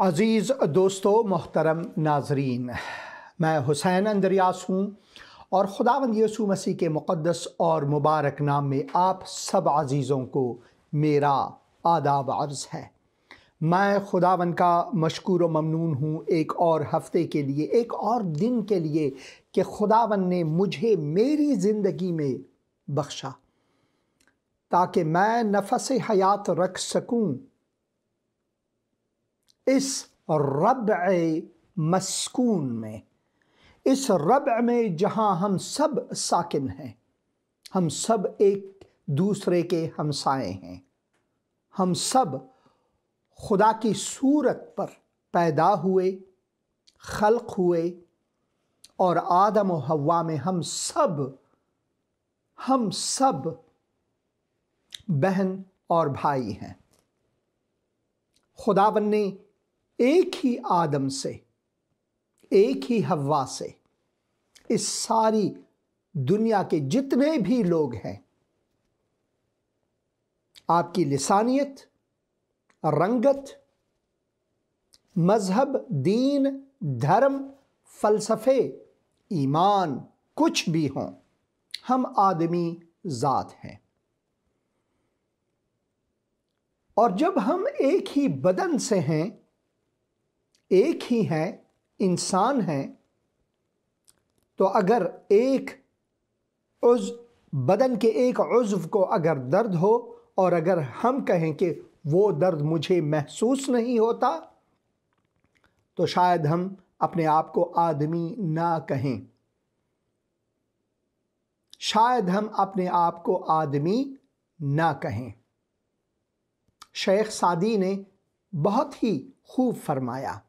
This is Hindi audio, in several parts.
अज़ीज़ दोस्तों मोहतरम नाजरीन मैं हुसैन अंदरियास हूँ और खुदावंद यसु मसीह के मुक़दस और मुबारक नाम में आप सब अज़ीज़ों को मेरा आदाब अर्ज़ है मैं खुदावन का मशकूर व ममनून हूँ एक और हफ़्ते के लिए एक और दिन के लिए कि खुदावन ने मुझे मेरी ज़िंदगी में बख्शा ताकि मैं नफस हयात रख सकूँ इस रब मस्कून में इस रब में जहाँ हम सब साकिन हैं हम सब एक दूसरे के हमसाए हैं हम सब खुदा की सूरत पर पैदा हुए खल्क हुए और आदम और हवा में हम सब हम सब बहन और भाई हैं खुदा ने एक ही आदम से एक ही हवा से इस सारी दुनिया के जितने भी लोग हैं आपकी लिसानियत रंगत मज़हब दीन धर्म फ़लसफ़े ईमान कुछ भी हों हम आदमी ज़ात हैं और जब हम एक ही बदन से हैं एक ही हैं इंसान हैं तो अगर एक उज बदन के एक उज्व को अगर दर्द हो और अगर हम कहें कि वो दर्द मुझे महसूस नहीं होता तो शायद हम अपने आप को आदमी ना कहें शायद हम अपने आप को आदमी ना कहें शेख सादी ने बहुत ही खूब फरमाया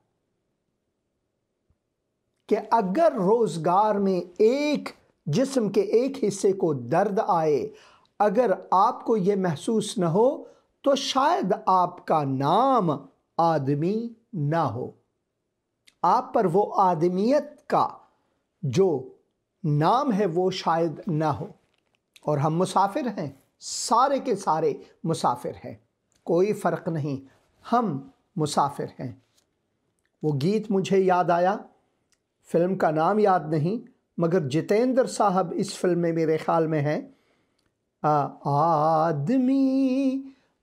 कि अगर रोज़गार में एक जिस्म के एक हिस्से को दर्द आए अगर आपको ये महसूस न हो तो शायद आपका नाम आदमी ना हो आप पर वो आदमियत का जो नाम है वो शायद ना हो और हम मुसाफिर हैं सारे के सारे मुसाफिर हैं कोई फ़र्क नहीं हम मुसाफिर हैं वो गीत मुझे याद आया फिल्म का नाम याद नहीं मगर जितेंद्र साहब इस फिल्म में मेरे ख्याल में हैं आदमी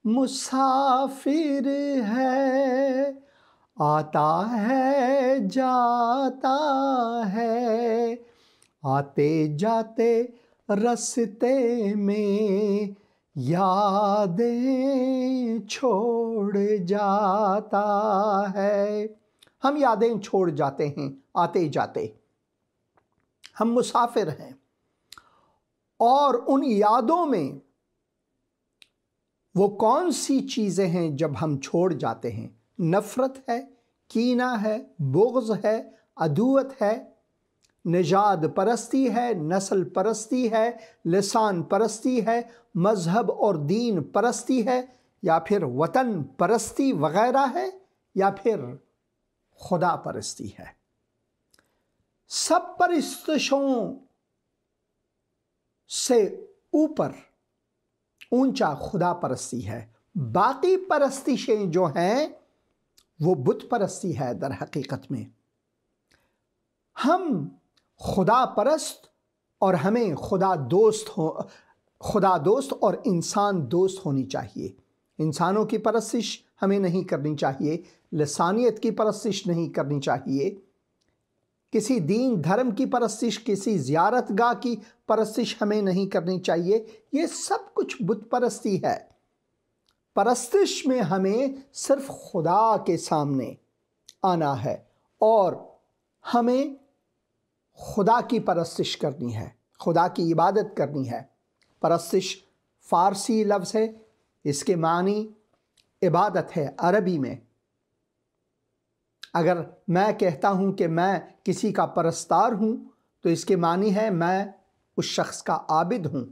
मुसाफिर है आता है जाता है आते जाते रस्ते में यादें छोड़ जाता है हम यादें छोड़ जाते हैं आते जाते हम मुसाफिर हैं और उन यादों में वो कौन सी चीज़ें हैं जब हम छोड़ जाते हैं नफ़रत है कीना है बोग़ है अदूत है निजाद परस्ती है नस्ल परस्ती है लसान परस्ती है मज़हब और दीन परस्ती है या फिर वतन परस्ती वगैरह है या फिर खुदा परस्ती है सब परिस्तों से ऊपर ऊंचा खुदा परस्ती है बाकी परस्तिशें जो हैं वो बुत परस्ती है दर हकीकत में हम खुदा परस्त और हमें खुदा दोस्त हो खुदा दोस्त और इंसान दोस्त होनी चाहिए इंसानों की परस्तिश हमें नहीं करनी चाहिए लसानियत की परस्तिश नहीं करनी चाहिए किसी दीन धर्म की परस्तिश किसी ज्यारत गाह की परस्तिश हमें नहीं करनी चाहिए ये सब कुछ बुत परस्ती है परस्तिश में हमें सिर्फ खुदा के सामने आना है और हमें खुदा की परस्तिश करनी है खुदा की इबादत करनी है परस्तिश फ़ारसी लफ्ज़ है इसके मानी इबादत है अरबी में अगर मैं कहता हूँ कि मैं किसी का परस्तार हूँ तो इसके मानी है मैं उस शख्स का आबिद हूँ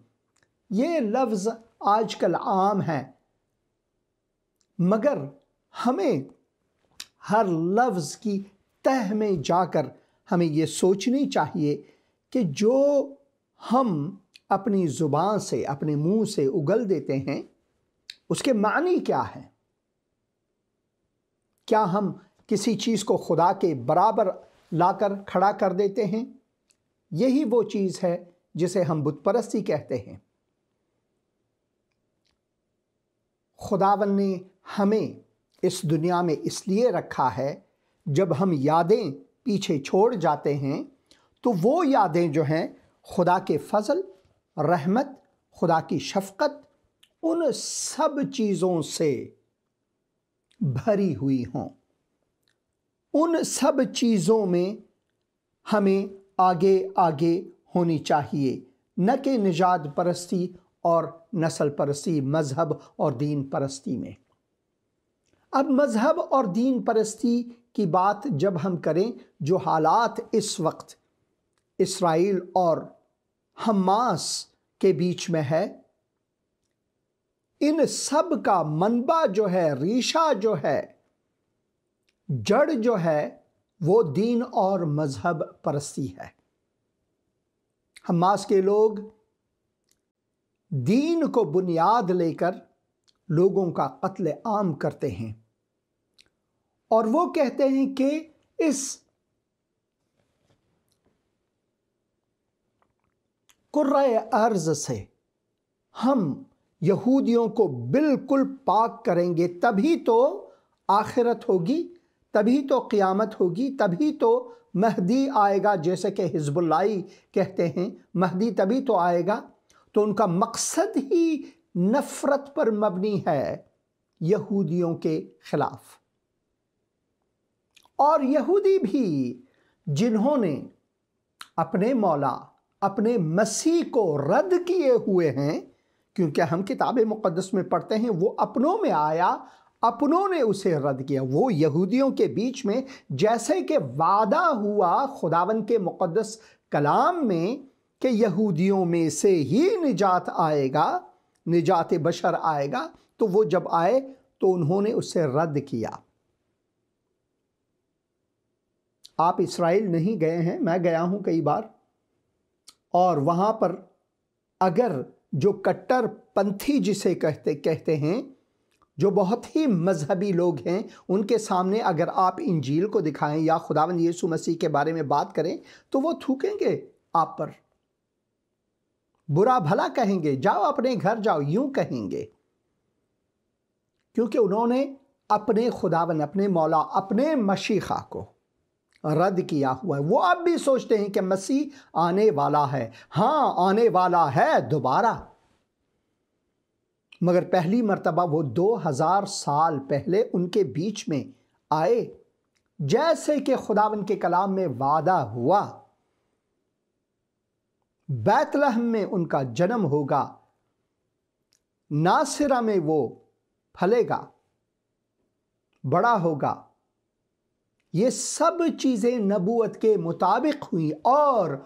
ये लफ्ज़ आजकल आम है मगर हमें हर लफ्ज़ की तह में जाकर हमें ये सोचनी चाहिए कि जो हम अपनी ज़ुबान से अपने मुंह से उगल देते हैं उसके मानी क्या है क्या हम किसी चीज़ को खुदा के बराबर लाकर खड़ा कर देते हैं यही वो चीज़ है जिसे हम बुतपरस्ती कहते हैं खुदावन ने हमें इस दुनिया में इसलिए रखा है जब हम यादें पीछे छोड़ जाते हैं तो वो यादें जो हैं खुदा के फजल रहमत खुदा की शफकत उन सब चीज़ों से भरी हुई हों उन सब चीज़ों में हमें आगे आगे होनी चाहिए न कि निजात परस्ती और नस्ल परस्ती मज़हब और दीन परस्ती में अब मज़हब और दीन परस्ती की बात जब हम करें जो हालात इस वक्त इसराइल और हमास के बीच में है इन सब का मनबा जो है रीशा जो है जड़ जो है वो दीन और मज़हब परस्ती है हमास के लोग दीन को बुनियाद लेकर लोगों का कत्ल आम करते हैं और वो कहते हैं कि इस कुर्रा अर्ज से हम यहूदियों को बिल्कुल पाक करेंगे तभी तो आखिरत होगी तभी तो क़ियामत होगी तभी तो महदी आएगा जैसे कि हिजबुल्लाई कहते हैं महदी तभी तो आएगा तो उनका मकसद ही नफ़रत पर मबनी है यहूदियों के ख़िलाफ़ और यहूदी भी जिन्होंने अपने मौला अपने मसीह को रद्द किए हुए हैं क्योंकि हम किताब मुक़दस में पढ़ते हैं वो अपनों में आया अपनों ने उसे रद्द किया वो यहूदियों के बीच में जैसे कि वादा हुआ खुदावन के मुक़दस कलाम में कि यहूदियों में से ही निजात आएगा निजात बशर आएगा तो वो जब आए तो उन्होंने उसे रद्द किया आप इसराइल नहीं गए हैं मैं गया हूं कई बार और वहां पर अगर जो कट्टर पंथी जिसे कहते कहते हैं जो बहुत ही मजहबी लोग हैं उनके सामने अगर आप इंजील को दिखाएं या खुदावन यीशु मसीह के बारे में बात करें तो वो थूकेंगे आप पर बुरा भला कहेंगे जाओ अपने घर जाओ यूं कहेंगे क्योंकि उन्होंने अपने खुदावन अपने मौला अपने मशीखा को रद्द किया हुआ है वो अब भी सोचते हैं कि मसीह आने वाला है हाँ आने वाला है दोबारा मगर पहली मर्तबा वो दो हज़ार साल पहले उनके बीच में आए जैसे कि खुदावन के कलाम में वादा हुआ बैतलहम में उनका जन्म होगा नासिरा में वो फलेगा बड़ा होगा ये सब चीज़ें नबूत के मुताबिक हुई और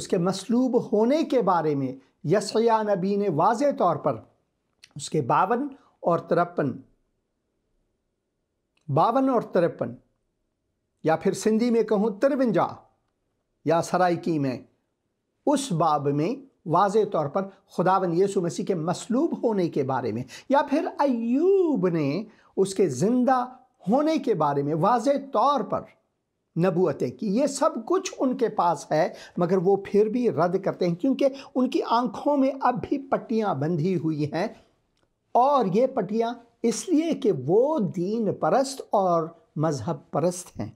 उसके मसलूब होने के बारे में यसया नबी ने वाज तौर पर उसके बावन और तिरपन बावन और तिरपन या फिर सिंधी में कहूँ तिरवंजा या सराइकी में उस बाब में वाज तौर पर खुदावन यीशु मसीह के मसलूब होने के बारे में या फिर अयूब ने उसके ज़िंदा होने के बारे में वाज तौर पर नबूतें की ये सब कुछ उनके पास है मगर वो फिर भी रद्द करते हैं क्योंकि उनकी आंखों में अब भी पट्टियां बंधी हुई हैं और ये पटियाँ इसलिए कि वो दीन परस्त और मज़हब परस्त हैं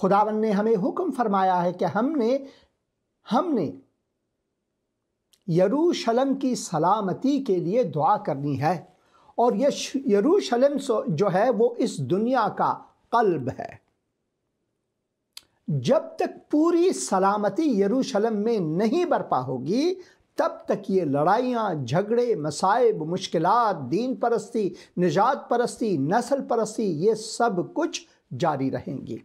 खुदावन ने हमें हुक्म फरमाया है कि हमने हमने यरूशलम की सलामती के लिए दुआ करनी है और यह यरूशलम जो है वो इस दुनिया का कल्ब है जब तक पूरी सलामती यरूशलम में नहीं बरपा होगी तब तक ये लड़ाइयाँ झगड़े मसाइब मुश्किल दीन परस्ती निजात परस्ती नस्ल परस्ती ये सब कुछ जारी रहेंगी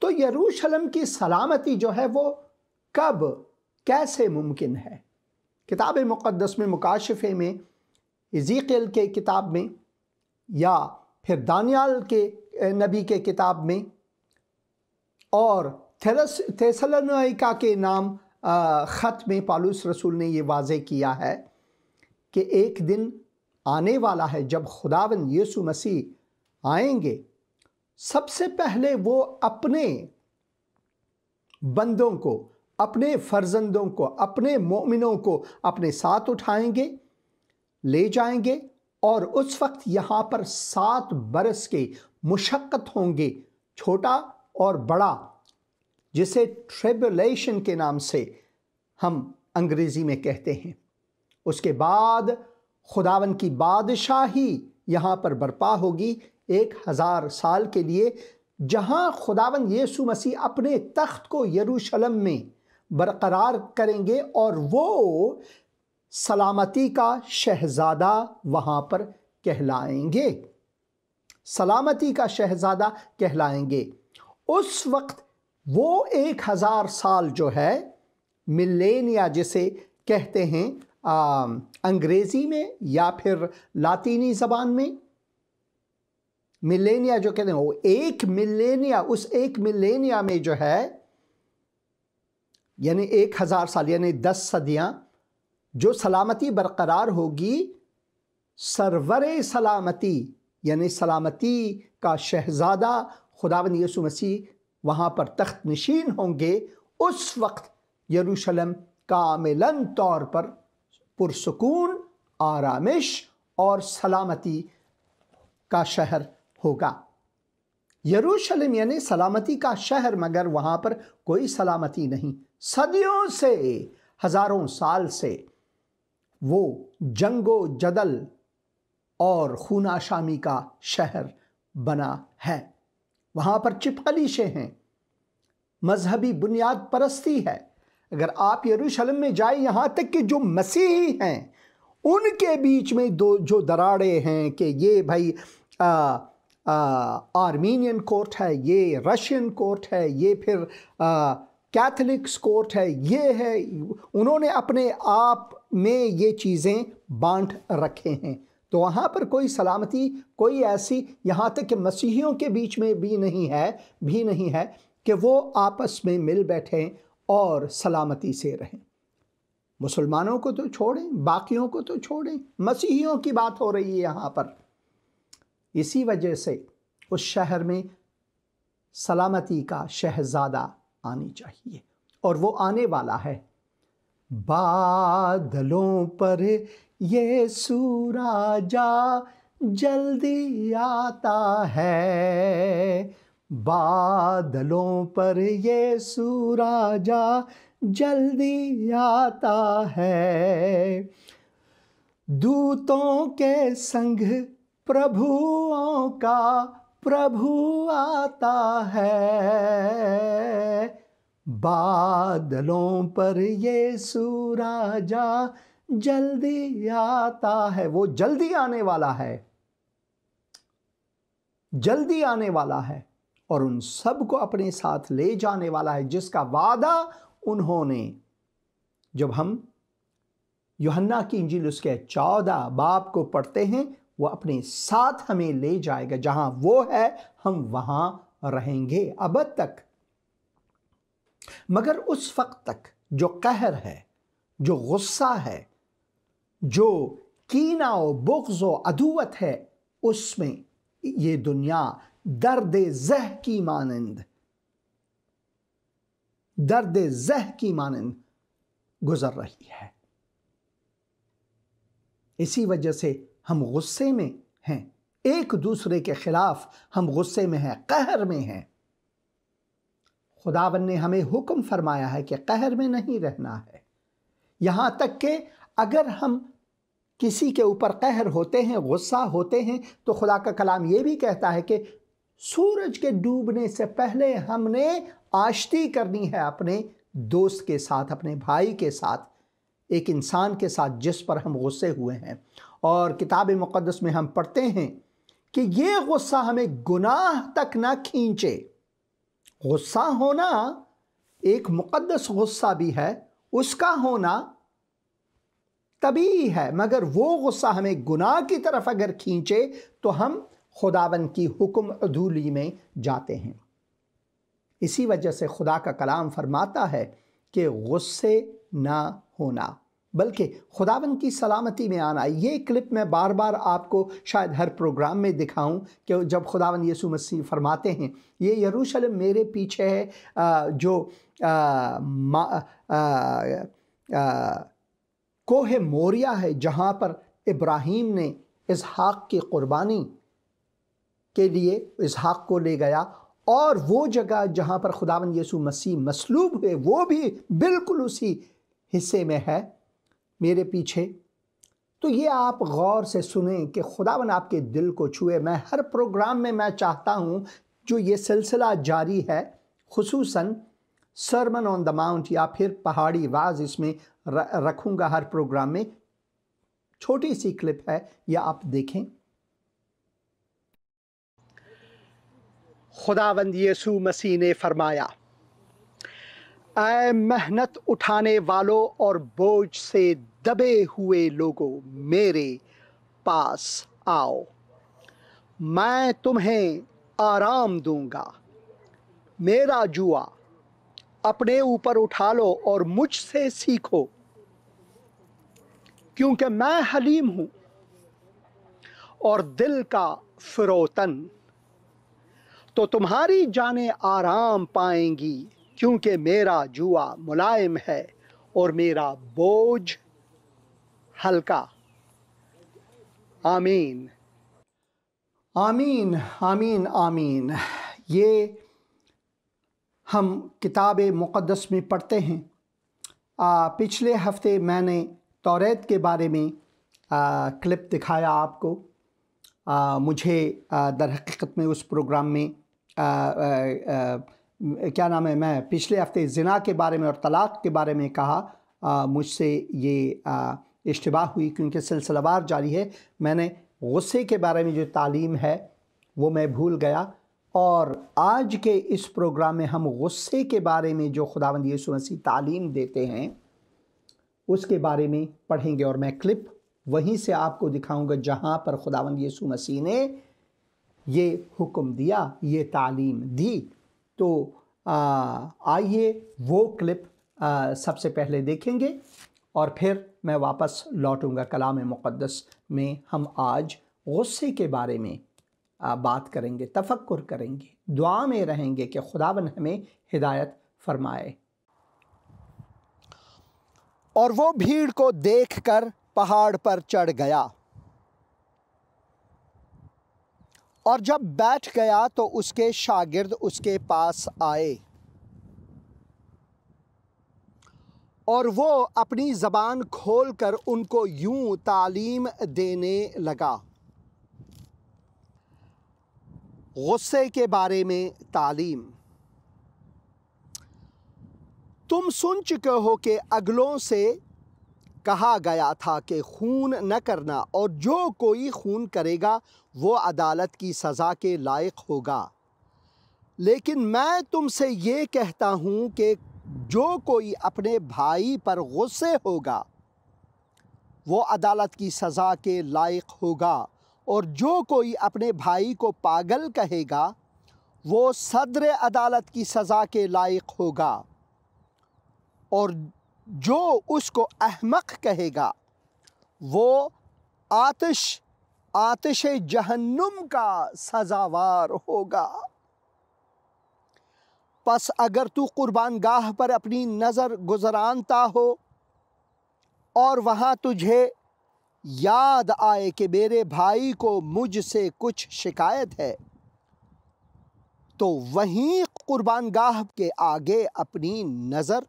तो यरूशलम की सलामती जो है वो कब कैसे मुमकिन है किताब मुक़दस में मुकाशफे में इजीकल के किताब में या फिर दानियाल के नबी के किताब में और थेसलनका के नाम ख़त में पालूस रसूल ने ये वाज किया है कि एक दिन आने वाला है जब खुदावन यीशु मसीह आएंगे सबसे पहले वो अपने बंदों को अपने फर्जंदों को अपने मोमिनों को अपने साथ उठाएंगे ले जाएंगे और उस वक्त यहाँ पर सात बरस के मुशक्क़त होंगे छोटा और बड़ा जिसे ट्रिबुलेशन के नाम से हम अंग्रेज़ी में कहते हैं उसके बाद खुदावन की बादशाही यहाँ पर बरपा होगी एक हज़ार साल के लिए जहाँ खुदावन यीशु मसीह अपने तख्त को यरूशलम में बरकरार करेंगे और वो सलामती का शहज़ादा वहाँ पर कहलाएंगे सलामती का शहज़ादा कहलाएंगे उस वक्त वो एक हज़ार साल जो है मिलेनिया जिसे कहते हैं अंग्रेज़ी में या फिर लातीनी ज़बान में मिलेनिया जो कहते हैं वो एक मिलेनिया उस एक मिलेनिया में जो है यानी एक हज़ार साल यानी दस सदियां जो सलामती बरकरार होगी सरवर सलामती यानी सलामती का शहज़ादा खुदावन यसु मसीह वहाँ पर तख्त नशीन होंगे उस वक्त यरूशलम कामिलन तौर पर पुरसकून आरामिश और सलामती का शहर होगा यरूशलम यानी सलामती का शहर मगर वहाँ पर कोई सलामती नहीं सदियों से हज़ारों साल से वो जंगो जदल और खूनाशामी का शहर बना है वहाँ पर चिपकलीशे हैं मजहबी बुनियाद परस्ती है अगर आप यरूशलेम में जाए यहाँ तक कि जो मसीही हैं उनके बीच में दो जो दराड़े हैं कि ये भाई आ, आ, आर्मीनियन कोर्ट है ये रशियन कोर्ट है ये फिर कैथलिक्स कोर्ट है ये है उन्होंने अपने आप में ये चीज़ें बांट रखे हैं तो वहाँ पर कोई सलामती कोई ऐसी यहाँ तक कि मसीहियों के बीच में भी नहीं है भी नहीं है कि वो आपस में मिल बैठें और सलामती से रहें मुसलमानों को तो छोड़ें बाकियों को तो छोड़ें मसीहियों की बात हो रही है यहाँ पर इसी वजह से उस शहर में सलामती का शहजादा आनी चाहिए और वो आने वाला है बादलों पर ये सूराजा जल्दी आता है बादलों पर ये सूराजा जल्दी आता है दूतों के संग प्रभुओं का प्रभु आता है बादलों पर ये सूराजा जल्दी आता है वो जल्दी आने वाला है जल्दी आने वाला है और उन सबको अपने साथ ले जाने वाला है जिसका वादा उन्होंने जब हम योहन्ना की इंजील उसके चौदह बाप को पढ़ते हैं वो अपने साथ हमें ले जाएगा जहां वो है हम वहां रहेंगे अब तक मगर उस वक्त तक जो कहर है जो गुस्सा है जो कीना व बुग्ज़ व अदुवत है उसमें ये दुनिया दर्द जह की मानंद दर्द जह की मानंद गुजर रही है इसी वजह से हम गुस्से में हैं एक दूसरे के खिलाफ हम गुस्से में हैं कहर में हैं खुदावन ने हमें हुक्म फरमाया है कि कहर में नहीं रहना है यहाँ तक कि अगर हम किसी के ऊपर कहर होते हैं गुस्सा होते हैं तो खुदा का कलाम ये भी कहता है कि सूरज के डूबने से पहले हमने आश्ती करनी है अपने दोस्त के साथ अपने भाई के साथ एक इंसान के साथ जिस पर हम गुस्से हुए हैं और किताब मुक़दस में हम पढ़ते हैं कि ये गुस्सा हमें गुनाह तक ना खींचे गुस्सा होना एक मुकद्दस गुस्सा भी है उसका होना तभी है मगर वो गुस्सा हमें गुनाह की तरफ अगर खींचे तो हम खुदावन की हुक्म अधूली में जाते हैं इसी वजह से खुदा का कलाम फरमाता है कि गुस्से ना होना बल्कि खुदावन की सलामती में आना ये क्लिप मैं बार बार आपको शायद हर प्रोग्राम में दिखाऊं कि जब खुदावन यीशु मसीह फरमाते हैं ये यरूशलेम मेरे पीछे है जो कोह मोरिया है जहाँ पर इब्राहीम ने इसहाक की कुर्बानी के लिए इसहाक को ले गया और वो जगह जहाँ पर खुदावन यीशु मसीह मसलूब हुए वो भी बिल्कुल उसी हिस्से में है मेरे पीछे तो ये आप गौर से सुने कि खुदावन आपके दिल को छुए मैं हर प्रोग्राम में मैं चाहता हूँ जो ये सिलसिला जारी है खसूस सरमन ऑन द माउंट या फिर पहाड़ी वाज इसमें रखूँगा हर प्रोग्राम में छोटी सी क्लिप है या आप देखें खुदावंद यीशु मसीह ने फरमाया ऐ मेहनत उठाने वालों और बोझ से दबे हुए लोगों मेरे पास आओ मैं तुम्हें आराम दूंगा मेरा जुआ अपने ऊपर उठा लो और मुझसे सीखो क्योंकि मैं हलीम हूं और दिल का फिरोतन तो तुम्हारी जाने आराम पाएंगी क्योंकि मेरा जुआ मुलायम है और मेरा बोझ हल्का आमीन आमीन आमीन आमीन ये हम किताब मुक़दस में पढ़ते हैं आ, पिछले हफ्ते मैंने तौरेत के बारे में आ, क्लिप दिखाया आपको आ, मुझे दरहकीकत में उस प्रोग्राम में आ, आ, आ, क्या नाम है मैं पिछले हफ्ते ज़िना के बारे में और तलाक़ के बारे में कहा मुझसे ये इश्तबा हुई क्योंकि सिलसिलावार जारी है मैंने गुस्से के बारे में जो तालीम है वो मैं भूल गया और आज के इस प्रोग्राम में हम गुस्से के बारे में जो खुदावंद यीशु मसीह तालीम देते हैं उसके बारे में पढ़ेंगे और मैं क्लिप वहीं से आपको दिखाऊंगा जहां पर खुदावंद यीशु मसीह ने ये हुक्म दिया ये तालीम दी तो आइए वो क्लिप आ, सबसे पहले देखेंगे और फिर मैं वापस लौटूंगा कलाम मुक़दस में हम आज गुस्से के बारे में आ, बात करेंगे तफक्र करेंगे दुआ में रहेंगे कि खुदावन हमें हिदायत फरमाए और वो भीड़ को देखकर पहाड़ पर चढ़ गया और जब बैठ गया तो उसके शागिर्द उसके पास आए और वो अपनी ज़बान खोल कर उनको यूं तालीम देने लगा ग़ुस्से के बारे में तालीम तुम सुन चुके हो कि अगलों से कहा गया था कि खून न करना और जो कोई खून करेगा वो अदालत की सज़ा के लायक होगा लेकिन मैं तुमसे ये कहता हूँ कि जो कोई अपने भाई पर गुस्से होगा वो अदालत की सज़ा के लायक होगा और जो कोई अपने भाई को पागल कहेगा वो सदर अदालत की सज़ा के लायक होगा और जो उसको अहमक कहेगा वो आतिश आतिश जहन्नुम का सजावार होगा बस अगर तू कुर्बान गाह पर अपनी नज़र गुजरानता हो और वहाँ तुझे याद आए कि मेरे भाई को मुझसे कुछ शिकायत है तो वहीं कुर्बान गाह के आगे अपनी नज़र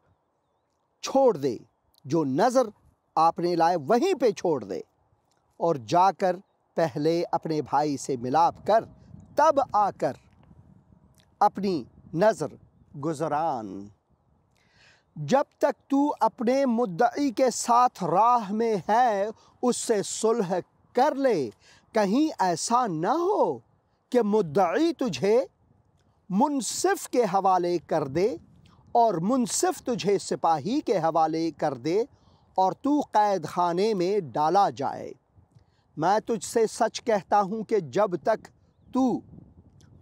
छोड़ दे जो नज़र आपने लाए वहीं पे छोड़ दे और जाकर पहले अपने भाई से मिलाप कर तब आकर अपनी नज़र गुजरान जब तक तू अपने मुद्दई के साथ राह में है उससे सुलह कर ले कहीं ऐसा ना हो कि मुद्दई तुझे मुनसिफ के हवाले कर दे और मुनसिफ तुझे सिपाही के हवाले कर दे और तू कैद खाने में डाला जाए मैं तुझसे सच कहता हूँ कि जब तक तू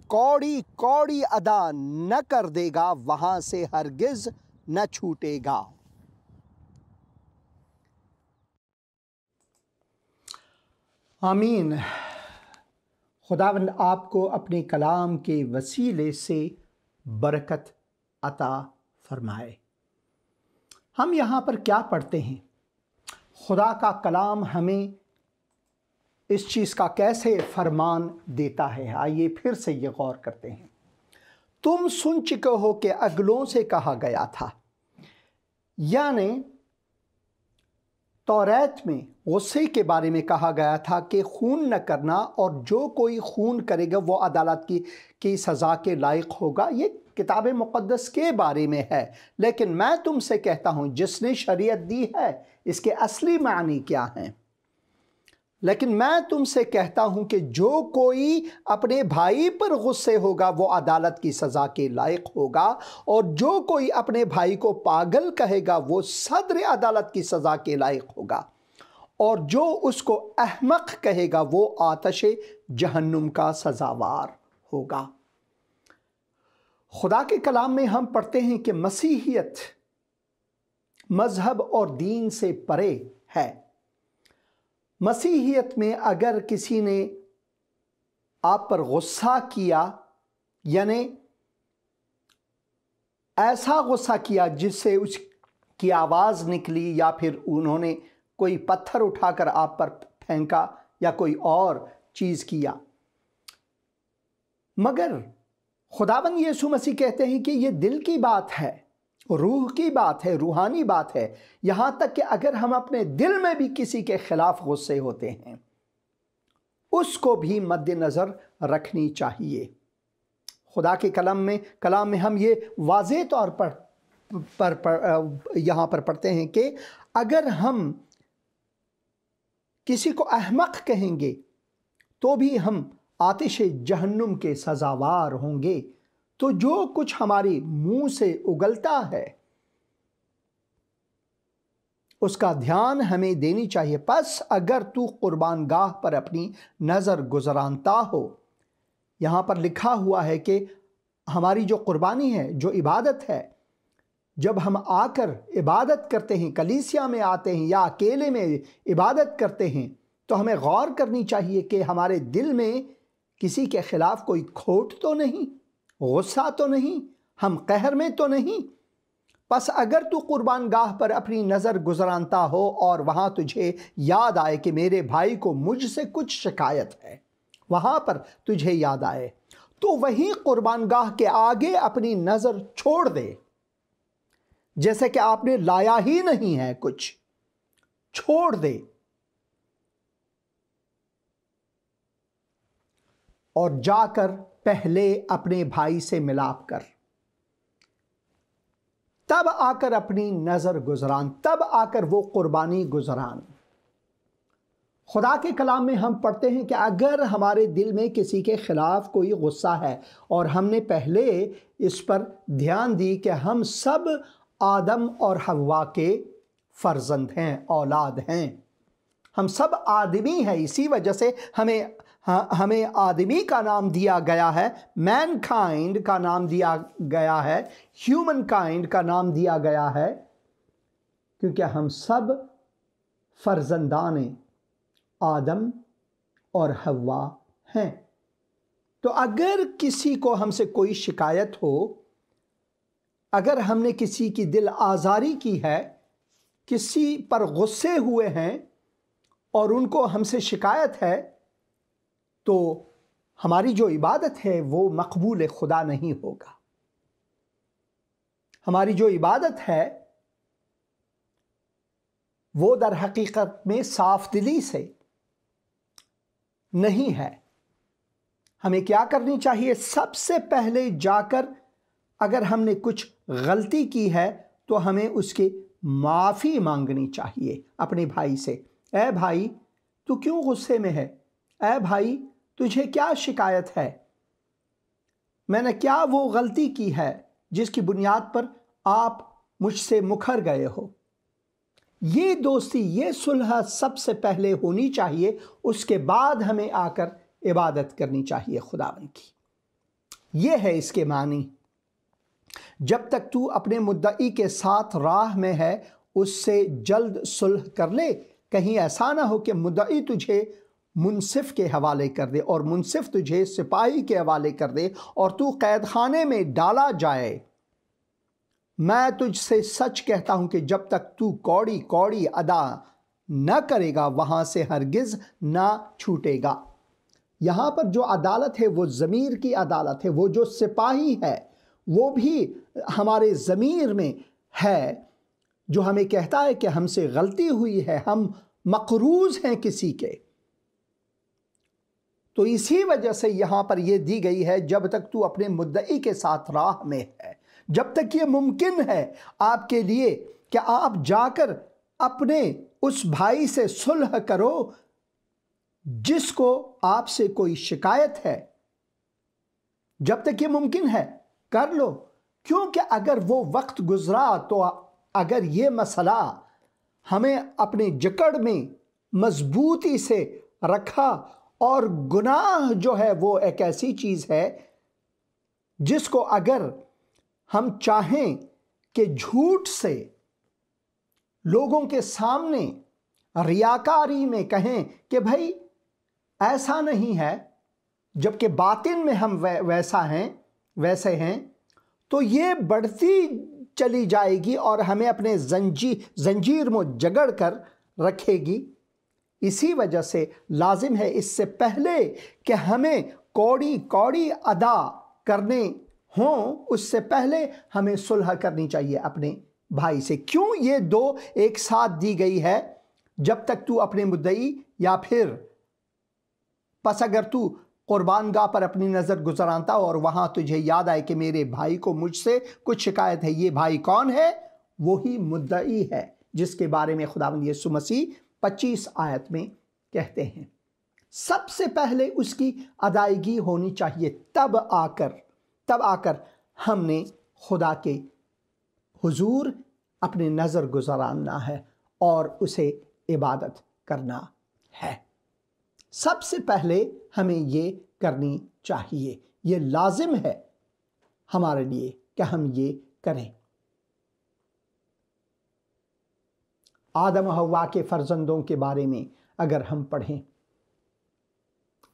कौड़ी कौड़ी अदा न कर देगा वहाँ से हरगिज़ न छूटेगा आमीन खुदावंद आपको अपने कलाम के वसीले से बरकत अता फरमाए हम यहाँ पर क्या पढ़ते हैं खुदा का कलाम हमें इस चीज़ का कैसे फरमान देता है आइए फिर से ये गौर करते हैं तुम सुन चुके हो कि अगलों से कहा गया था यानि तौरैत में गुस्से के बारे में कहा गया था कि खून न करना और जो कोई खून करेगा वो अदालत की की सज़ा के लायक होगा ये किताब मुक़दस के बारे में है लेकिन मैं तुमसे कहता हूँ जिसने शरीयत दी है इसके असली मानी क्या हैं लेकिन मैं तुमसे कहता हूँ कि जो कोई अपने भाई पर गुस्से होगा वो अदालत की सज़ा के लायक होगा और जो कोई अपने भाई को पागल कहेगा वो सदर अदालत की सज़ा के लायक होगा और जो उसको अहमक कहेगा वो आतश जहन्नुम का सज़ावार होगा खुदा के कलाम में हम पढ़ते हैं कि मसीहियत मज़हब और दीन से परे है मसीहियत में अगर किसी ने आप पर गुस्सा किया यानी ऐसा गुस्सा किया जिससे उसकी आवाज़ निकली या फिर उन्होंने कोई पत्थर उठाकर आप पर फेंका या कोई और चीज़ किया मगर खुदाबन यीशु मसीह कहते हैं कि ये दिल की बात है रूह की बात है रूहानी बात है यहाँ तक कि अगर हम अपने दिल में भी किसी के खिलाफ गुस्से होते हैं उसको भी मद्देनज़र रखनी चाहिए खुदा के कलम में कलाम में हम ये वाज तौर पर, पर, पर यहाँ पर पढ़ते हैं कि अगर हम किसी को अहमक कहेंगे तो भी हम आतिश जहन्नुम के सजावार होंगे तो जो कुछ हमारे मुंह से उगलता है उसका ध्यान हमें देनी चाहिए बस अगर तू कुर्बान गाह पर अपनी नज़र गुजरानता हो यहाँ पर लिखा हुआ है कि हमारी जो कुर्बानी है जो इबादत है जब हम आकर इबादत करते हैं कलीसिया में आते हैं या अकेले में इबादत करते हैं तो हमें गौर करनी चाहिए कि हमारे दिल में किसी के खिलाफ कोई खोट तो नहीं गुस्सा तो नहीं हम कहर में तो नहीं बस अगर तू कुर्बान गाह पर अपनी नज़र गुजरानता हो और वहाँ तुझे याद आए कि मेरे भाई को मुझसे कुछ शिकायत है वहाँ पर तुझे याद आए तो वहीं कुर्बान गाह के आगे अपनी नज़र छोड़ दे जैसे कि आपने लाया ही नहीं है कुछ छोड़ दे और जाकर पहले अपने भाई से मिलाप कर तब आकर अपनी नज़र गुजरान तब आकर वो कुर्बानी गुजरान खुदा के कलाम में हम पढ़ते हैं कि अगर हमारे दिल में किसी के ख़िलाफ़ कोई गुस्सा है और हमने पहले इस पर ध्यान दी कि हम सब आदम और हवा के फ़र्जंद हैं औलाद हैं हम सब आदमी हैं इसी वजह से हमें हाँ, हमें आदमी का नाम दिया गया है मैनकाइंड का नाम दिया गया है ह्यूमन काइंड का नाम दिया गया है क्योंकि हम सब फर्जंदान आदम और हवा हैं तो अगर किसी को हमसे कोई शिकायत हो अगर हमने किसी की दिल आज़ारी की है किसी पर गुस्से हुए हैं और उनको हमसे शिकायत है तो हमारी जो इबादत है वो मकबूल खुदा नहीं होगा हमारी जो इबादत है वो दर हकीकत में साफ दिली से नहीं है हमें क्या करनी चाहिए सबसे पहले जाकर अगर हमने कुछ गलती की है तो हमें उसकी माफ़ी मांगनी चाहिए अपने भाई से ऐ भाई तू क्यों गुस्से में है ऐ भाई तुझे क्या शिकायत है मैंने क्या वो गलती की है जिसकी बुनियाद पर आप मुझसे मुखर गए हो ये दोस्ती ये सुलह सबसे पहले होनी चाहिए उसके बाद हमें आकर इबादत करनी चाहिए खुदावन की ये है इसके मानी जब तक तू अपने मुद्दई के साथ राह में है उससे जल्द सुलह कर ले कहीं ऐसा ना हो कि मुद्दई तुझे मुनसिफ के हवाले कर दे और मुनसिफ तुझे सिपाही के हवाले कर दे और तू कैद खाने में डाला जाए मैं तुझसे सच कहता हूं कि जब तक तू कौड़ी कौड़ी अदा न करेगा वहां से हरगिज ना छूटेगा यहाँ पर जो अदालत है वो ज़मीर की अदालत है वो जो सिपाही है वो भी हमारे ज़मीर में है जो हमें कहता है कि हमसे गलती हुई है हम मकरूज़ हैं किसी के तो इसी वजह से यहां पर यह दी गई है जब तक तू अपने मुद्दई के साथ राह में है जब तक ये मुमकिन है आपके लिए कि आप जाकर अपने उस भाई से सुलह करो जिसको आपसे कोई शिकायत है जब तक ये मुमकिन है कर लो क्योंकि अगर वो वक्त गुजरा तो अगर ये मसला हमें अपने जकड़ में मजबूती से रखा और गुनाह जो है वो एक ऐसी चीज़ है जिसको अगर हम चाहें कि झूठ से लोगों के सामने रियाकारी में कहें कि भाई ऐसा नहीं है जबकि बातिन में हम वैसा हैं वैसे हैं तो ये बढ़ती चली जाएगी और हमें अपने जंजी जंजीर में जगड़ कर रखेगी इसी वजह से लाजिम है इससे पहले कि हमें कौड़ी कौड़ी अदा करने हों उससे पहले हमें सुलह करनी चाहिए अपने भाई से क्यों ये दो एक साथ दी गई है जब तक तू अपने मुद्दई या फिर बस अगर तू गाह पर अपनी नज़र गुजराता और वहाँ तुझे याद आए कि मेरे भाई को मुझसे कुछ शिकायत है ये भाई कौन है वही मुद्दई है जिसके बारे में खुदा यसु मसीह पच्चीस आयत में कहते हैं सबसे पहले उसकी अदायगी होनी चाहिए तब आकर तब आकर हमने खुदा के हुजूर अपने नज़र गुजारना है और उसे इबादत करना है सबसे पहले हमें ये करनी चाहिए ये लाजिम है हमारे लिए कि हम ये करें आदम हवा के फर्जंदों के बारे में अगर हम पढ़ें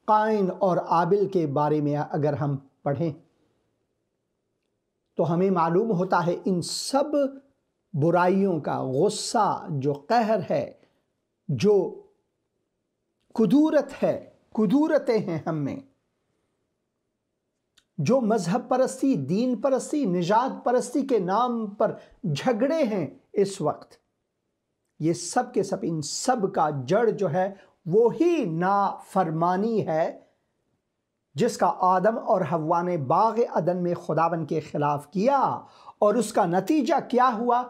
कायन और आबिल के बारे में अगर हम पढ़ें तो हमें मालूम होता है इन सब बुराइयों का गुस्सा जो कहर है जो कुदूरत है कुदूरतें हैं हम में जो मज़हब परस्ती दीन परस्ती निजात परस्ती के नाम पर झगड़े हैं इस वक्त ये सब के सब इन सब का जड़ जो है वो ही नाफरमानी है जिसका आदम और हवा ने बाग अदन में खुदावन के ख़िलाफ़ किया और उसका नतीजा क्या हुआ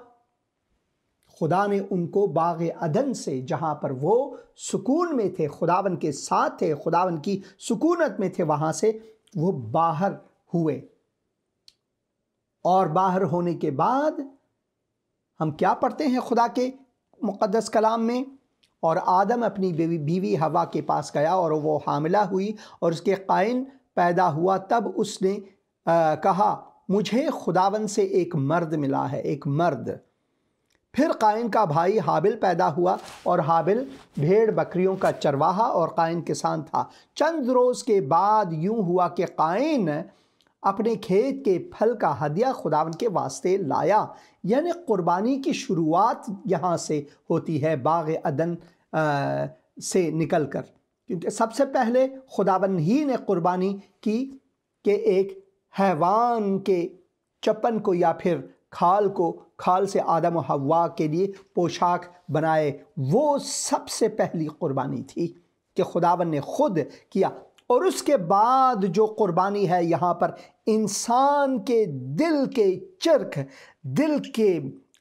खुदा ने उनको बाग अदन से जहां पर वो सुकून में थे खुदावन के साथ थे खुदावन की सुकूनत में थे वहां से वो बाहर हुए और बाहर होने के बाद हम क्या पढ़ते हैं खुदा के मुक़दस कलाम में और आदम अपनी बीवी बीवी हवा के पास गया और वो हामिला हुई और उसके कायन पैदा हुआ तब उसने आ, कहा मुझे खुदावन से एक मर्द मिला है एक मर्द फिर कायन का भाई हाबिल पैदा हुआ और हाबिल भेड़ बकरियों का चरवाहा और कायन किसान था चंद रोज़ के बाद यूं हुआ कि कायन अपने खेत के फल का हदिया खुदावन के वास्ते लाया यानी कुर्बानी की शुरुआत यहाँ से होती है बाग अदन आ, से निकल कर क्योंकि सबसे पहले खुदावन ही ने कुर्बानी की कि एक हैवान के चप्पन को या फिर खाल को खाल से आदम हवा के लिए पोशाक बनाए वो सबसे पहली कुर्बानी थी कि खुदावन ने खुद किया और उसके बाद जो कुर्बानी है यहाँ पर इंसान के दिल के चरख दिल के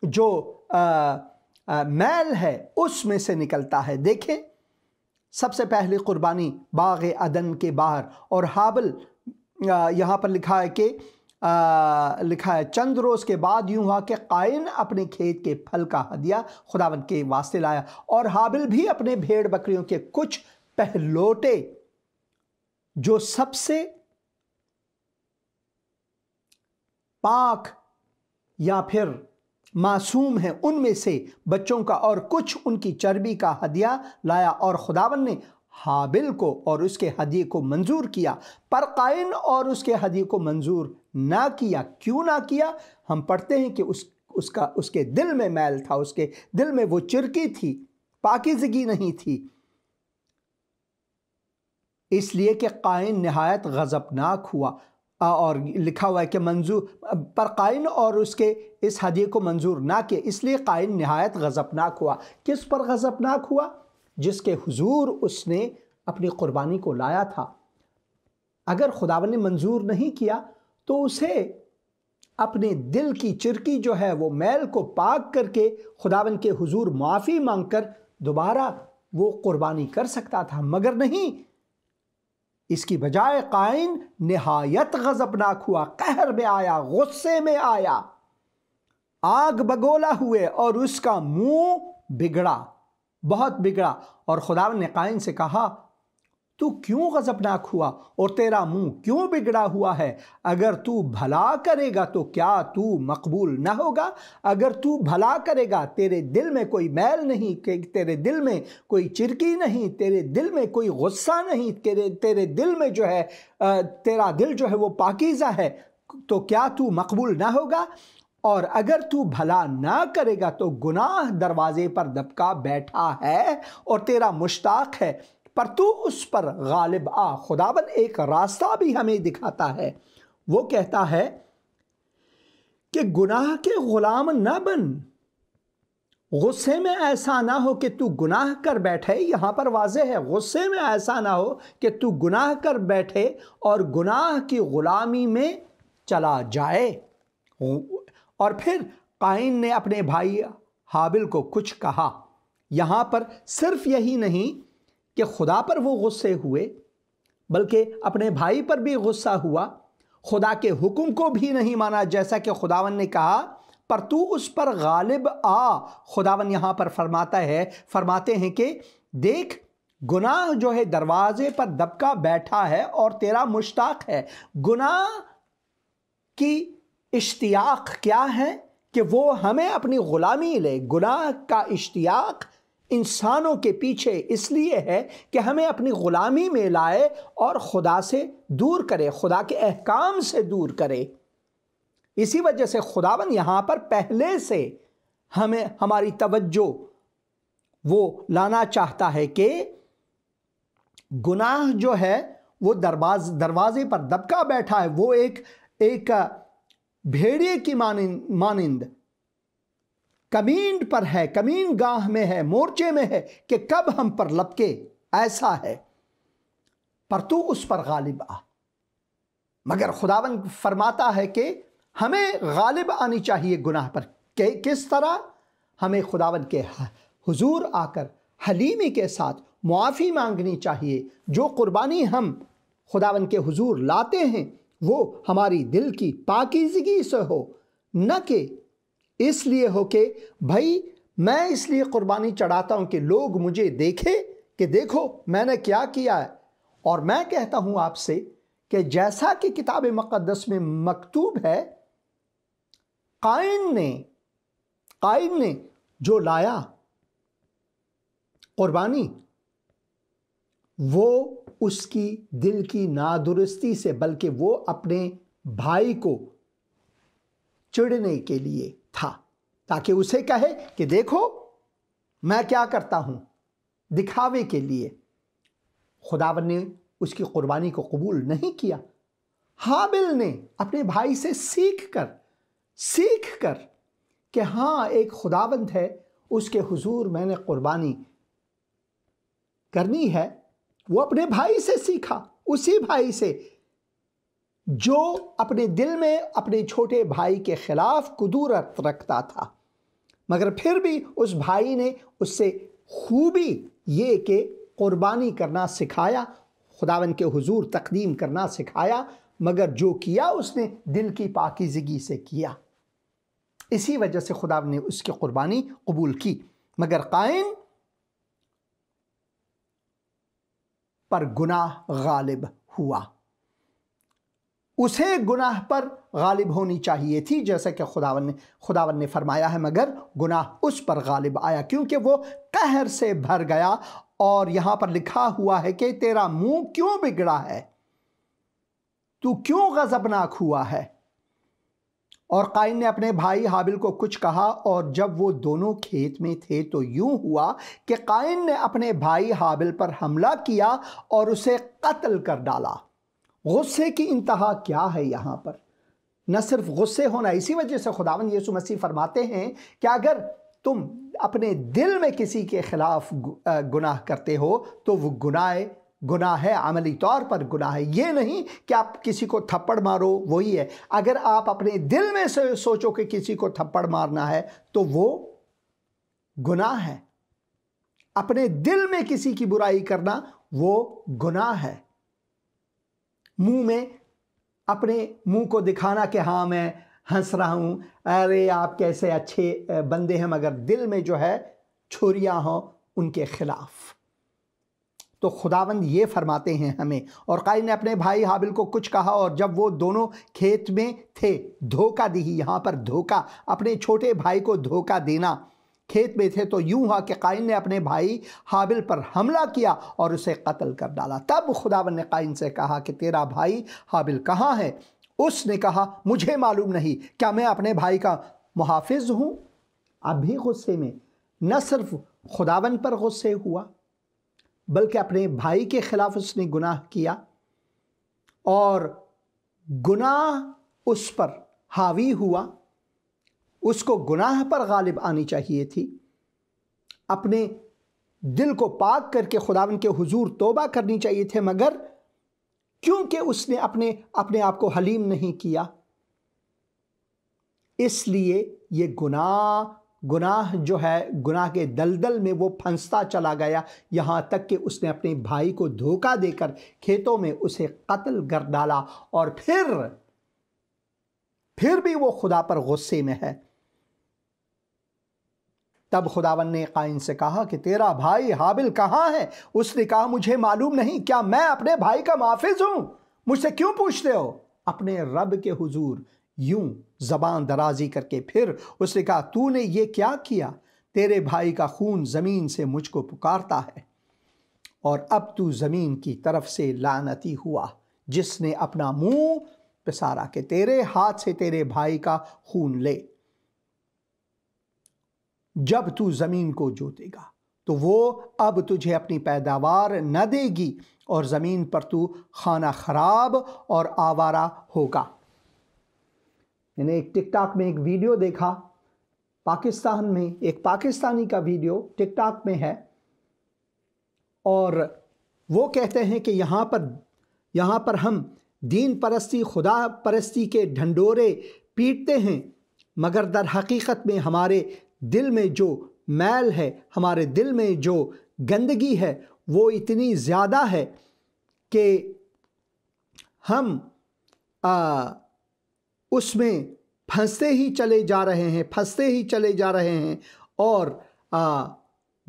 जो आ, आ, मैल है उसमें से निकलता है देखें सबसे पहली कुर्बानी बाग अदन के बाहर और हाबल यहाँ पर लिखा है कि आ, लिखा है चंद रोज़ के बाद यूँ हुआ कि कायन अपने खेत के फल का हदिया खुदावन के वास्ते लाया और हाबिल भी अपने भेड़ बकरियों के कुछ पहलोटे जो सबसे पाक या फिर मासूम है उनमें से बच्चों का और कुछ उनकी चर्बी का हदिया लाया और खुदावन ने हाबिल को और उसके हदी को मंजूर किया पर कायन और उसके हदी को मंजूर ना किया क्यों ना किया हम पढ़ते हैं कि उस उसका उसके दिल में मैल था उसके दिल में वो चिरकी थी पाकिजगी नहीं थी इसलिए कि कायन नहायत गज़बनाक हुआ और लिखा हुआ है कि मंजूर पर कायन और उसके इस हदी को मंजूर ना किए इसलिए कायन नहायत गज़बनाक हुआ किस पर गज़बनाक हुआ जिसके हुजूर उसने अपनी क़ुरबानी को लाया था अगर खुदावन ने मंजूर नहीं किया तो उसे अपने दिल की चिरकी जो है वो मैल को पाक करके खुदावन के हुजूर माफ़ी मांगकर दोबारा वो क़ुरबानी कर सकता था मगर नहीं इसकी बजाय काइन नहायत गजबनाक हुआ कहर में आया गुस्से में आया आग बगोला हुए और उसका मुंह बिगड़ा बहुत बिगड़ा और खुदा ने काइन से कहा तू क्यों गजबनाक हुआ और तेरा मुंह क्यों बिगड़ा हुआ है अगर तू भला करेगा तो क्या तू मकबूल ना होगा अगर तू भला करेगा तेरे दिल में कोई मैल नहीं तेरे दिल में कोई चिरकी नहीं तेरे दिल में कोई गुस्सा नहीं तेरे तेरे दिल में जो है तेरा दिल जो है वो पाकिज़ा है तो क्या तू मकबूल ना होगा और अगर तू भला ना करेगा तो गुनाह दरवाजे पर दबका बैठा है और तेरा मुश्ताक है पर तू उस पर गालिब आ खुदावन एक रास्ता भी हमें दिखाता है वो कहता है कि गुनाह के ग़ुलाम न बन गुस्से में ऐसा ना हो कि तू गुनाह कर बैठे यहाँ पर वाज है गुस्से में ऐसा ना हो कि तू गुनाह कर बैठे और गुनाह की ग़ुलामी में चला जाए और फिर काइन ने अपने भाई हाबिल को कुछ कहा यहाँ पर सिर्फ यही नहीं कि खुदा पर वो गुस्से हुए बल्कि अपने भाई पर भी गुस्सा हुआ खुदा के हुक्म को भी नहीं माना जैसा कि खुदावन ने कहा पर तू उस पर गालिब आ खुदावन यहाँ पर फरमाता है फरमाते हैं कि देख गुनाह जो है दरवाजे पर दबका बैठा है और तेरा मुश्ताक है गुनाह की इश्तियाक क्या है कि वो हमें अपनी ग़ुलामी ले गुनाह का इश्तियाक इंसानों के पीछे इसलिए है कि हमें अपनी ग़ुलामी में लाए और खुदा से दूर करे खुदा के अहकाम से दूर करे इसी वजह से खुदावन यहाँ पर पहले से हमें हमारी तवज्जो वो लाना चाहता है कि गुनाह जो है वो दरवाज दरवाजे पर दबका बैठा है वो एक एक भेड़िए की मानिंद मानिंद कमीन पर है कमीन गाह में है मोर्चे में है कि कब हम पर लपके ऐसा है पर तू उस पर गालिब आ मगर खुदावन फरमाता है कि हमें गालिब आनी चाहिए गुनाह पर कि किस तरह हमें खुदावन के हुजूर आकर हलीमी के साथ मुआफ़ी मांगनी चाहिए जो कुर्बानी हम खुदावन के हुजूर लाते हैं वो हमारी दिल की पाकिजगी से हो न कि इसलिए हो के भाई मैं इसलिए कुर्बानी चढ़ाता हूँ कि लोग मुझे देखें कि देखो मैंने क्या किया है और मैं कहता हूँ आपसे कि जैसा कि किताब मुक़दस में मकतूब है कायन ने कायन ने जो लाया कुर्बानी वो उसकी दिल की नादुरुस्ती से बल्कि वो अपने भाई को चिढ़ने के लिए था ताकि उसे कहे कि देखो मैं क्या करता हूँ दिखावे के लिए खुदावन ने उसकी कुर्बानी को कबूल नहीं किया हाबिल ने अपने भाई से सीख कर सीख कर कि हाँ एक खुदाबंद है उसके हुजूर मैंने कुर्बानी करनी है वो अपने भाई से सीखा उसी भाई से जो अपने दिल में अपने छोटे भाई के खिलाफ कुदूरत रखता था मगर फिर भी उस भाई ने उससे खूबी ये कि कुर्बानी करना सिखाया खुदावन के हुजूर तकदीम करना सिखाया मगर जो किया उसने दिल की पाकिजगी से किया इसी वजह से खुदा ने उसकी कुर्बानी कबूल की मगर कायन पर गुनाह गालिब हुआ उसे गुनाह पर गालिब होनी चाहिए थी जैसा कि खुदावन ने खुदावन ने फरमाया है मगर गुनाह उस पर गालिब आया क्योंकि वो कहर से भर गया और यहाँ पर लिखा हुआ है कि तेरा मुंह क्यों बिगड़ा है तू क्यों गज़बनाक हुआ है और काइन ने अपने भाई हाबिल को कुछ कहा और जब वो दोनों खेत में थे तो यूं हुआ कि काइन ने अपने भाई हाबिल पर हमला किया और उसे कत्ल कर डाला गुस्से की इंतहा क्या है यहाँ पर न सिर्फ गुस्से होना इसी वजह से खुदावन यीशु मसीह फरमाते हैं कि अगर तुम अपने दिल में किसी के खिलाफ गुनाह करते हो तो वो गुनाह गुनाह है आमली तौर पर गुनाह है ये नहीं कि आप किसी को थप्पड़ मारो वही है अगर आप अपने दिल में से सोचो कि किसी को थप्पड़ मारना है तो वो गुनाह है अपने दिल में किसी की बुराई करना वो गुनाह है मुंह में अपने मुंह को दिखाना कि हाँ मैं हंस रहा हूँ अरे आप कैसे अच्छे बंदे हैं मगर दिल में जो है छोरियाँ हों उनके ख़िलाफ़ तो खुदावंद ये फरमाते हैं हमें और कायन ने अपने भाई हाबिल को कुछ कहा और जब वो दोनों खेत में थे धोखा दी यहाँ पर धोखा अपने छोटे भाई को धोखा देना खेत में थे तो यूं हुआ कि कायन ने अपने भाई हाबिल पर हमला किया और उसे कत्ल कर डाला तब खुदावन ने काइन से कहा कि तेरा भाई हाबिल कहाँ है उसने कहा मुझे मालूम नहीं क्या मैं अपने भाई का मुहाफ़ हूँ अब भी गुस्से में न सिर्फ खुदावन पर गुस्से हुआ बल्कि अपने भाई के खिलाफ उसने गुनाह किया और गुनाह उस पर हावी हुआ उसको गुनाह पर गालिब आनी चाहिए थी अपने दिल को पाक करके खुदावन के हुजूर तोबा करनी चाहिए थे मगर क्योंकि उसने अपने अपने आप को हलीम नहीं किया इसलिए ये गुनाह गुनाह जो है गुनाह के दलदल में वो फंसता चला गया यहाँ तक कि उसने अपने भाई को धोखा देकर खेतों में उसे कत्ल कर डाला और फिर फिर भी वो खुदा पर गुस्से में है तब खुदावन ने कायन से कहा कि तेरा भाई हाबिल कहाँ है उसने कहा मुझे मालूम नहीं क्या मैं अपने भाई का माफिज हूँ मुझसे क्यों पूछते हो अपने रब के हुजूर यूं जबान दराजी करके फिर उसने कहा तूने ये क्या किया तेरे भाई का खून ज़मीन से मुझको पुकारता है और अब तू ज़मीन की तरफ से लानती हुआ जिसने अपना मुंह पिसारा के तेरे हाथ से तेरे भाई का खून ले जब तू ज़मीन को जोतेगा तो वो अब तुझे अपनी पैदावार न देगी और ज़मीन पर तू खाना ख़राब और आवारा होगा मैंने एक टिकटॉक में एक वीडियो देखा पाकिस्तान में एक पाकिस्तानी का वीडियो टिकटॉक में है और वो कहते हैं कि यहाँ पर यहाँ पर हम दीन परस्ती खुदा परस्ती के ढंडोरे पीटते हैं मगर दर हकीकत में हमारे दिल में जो मैल है हमारे दिल में जो गंदगी है वो इतनी ज़्यादा है कि हम आ, उसमें फंसते ही चले जा रहे हैं फंसते ही चले जा रहे हैं और